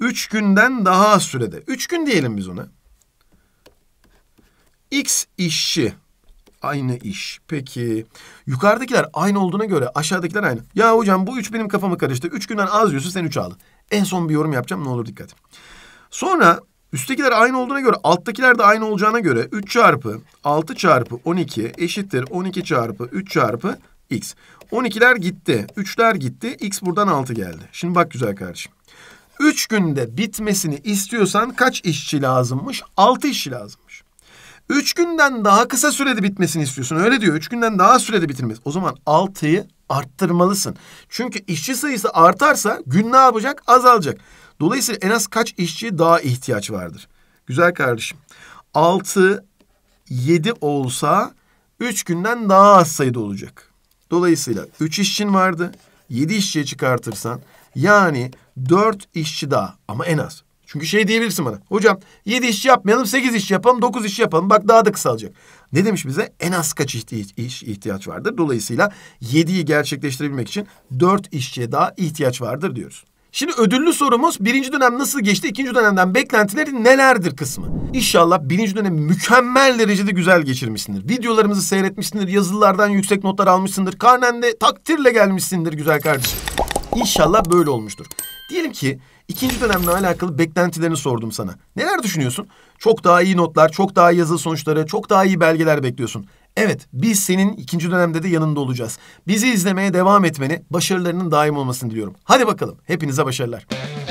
3 günden daha sürede. 3 gün diyelim biz ona. X işçi. Aynı iş. Peki yukarıdakiler aynı olduğuna göre aşağıdakiler aynı. Ya hocam bu üç benim kafamı karıştı. Üç günden az diyorsun sen üç aldın. En son bir yorum yapacağım ne olur dikkat. Sonra üsttekiler aynı olduğuna göre alttakiler de aynı olacağına göre 3 çarpı 6 çarpı 12 eşittir 12 çarpı 3 çarpı x. 12'ler gitti. 3'ler gitti. X buradan 6 geldi. Şimdi bak güzel kardeşim. 3 günde bitmesini istiyorsan kaç işçi lazımmış? 6 işçi lazım. Üç günden daha kısa sürede bitmesini istiyorsun. Öyle diyor. Üç günden daha sürede bitirmez. O zaman altıyı arttırmalısın. Çünkü işçi sayısı artarsa gün ne yapacak? Azalacak. Dolayısıyla en az kaç işçiye daha ihtiyaç vardır? Güzel kardeşim. Altı, yedi olsa üç günden daha az sayıda olacak. Dolayısıyla üç işçin vardı. Yedi işçiye çıkartırsan yani dört işçi daha ama en az. Çünkü şey diyebilirsin bana. Hocam yedi iş yapmayalım sekiz iş yapalım dokuz iş yapalım. Bak daha da kısalacak. Ne demiş bize? En az kaç iş ihtiyaç vardır? Dolayısıyla yediyi gerçekleştirebilmek için dört işçiye daha ihtiyaç vardır diyoruz. Şimdi ödüllü sorumuz birinci dönem nasıl geçti, ikinci dönemden beklentileri nelerdir kısmı. İnşallah birinci dönem mükemmel derecede güzel geçirmişsindir. Videolarımızı seyretmişsindir, yazılılardan yüksek notlar almışsındır, karnende takdirle gelmişsindir güzel kardeşim. İnşallah böyle olmuştur. Diyelim ki ikinci dönemle alakalı beklentilerini sordum sana. Neler düşünüyorsun? Çok daha iyi notlar, çok daha iyi yazılı sonuçları, çok daha iyi belgeler bekliyorsun. Evet, biz senin ikinci dönemde de yanında olacağız. Bizi izlemeye devam etmeni, başarılarının daim olmasını diliyorum. Hadi bakalım, hepinize başarılar.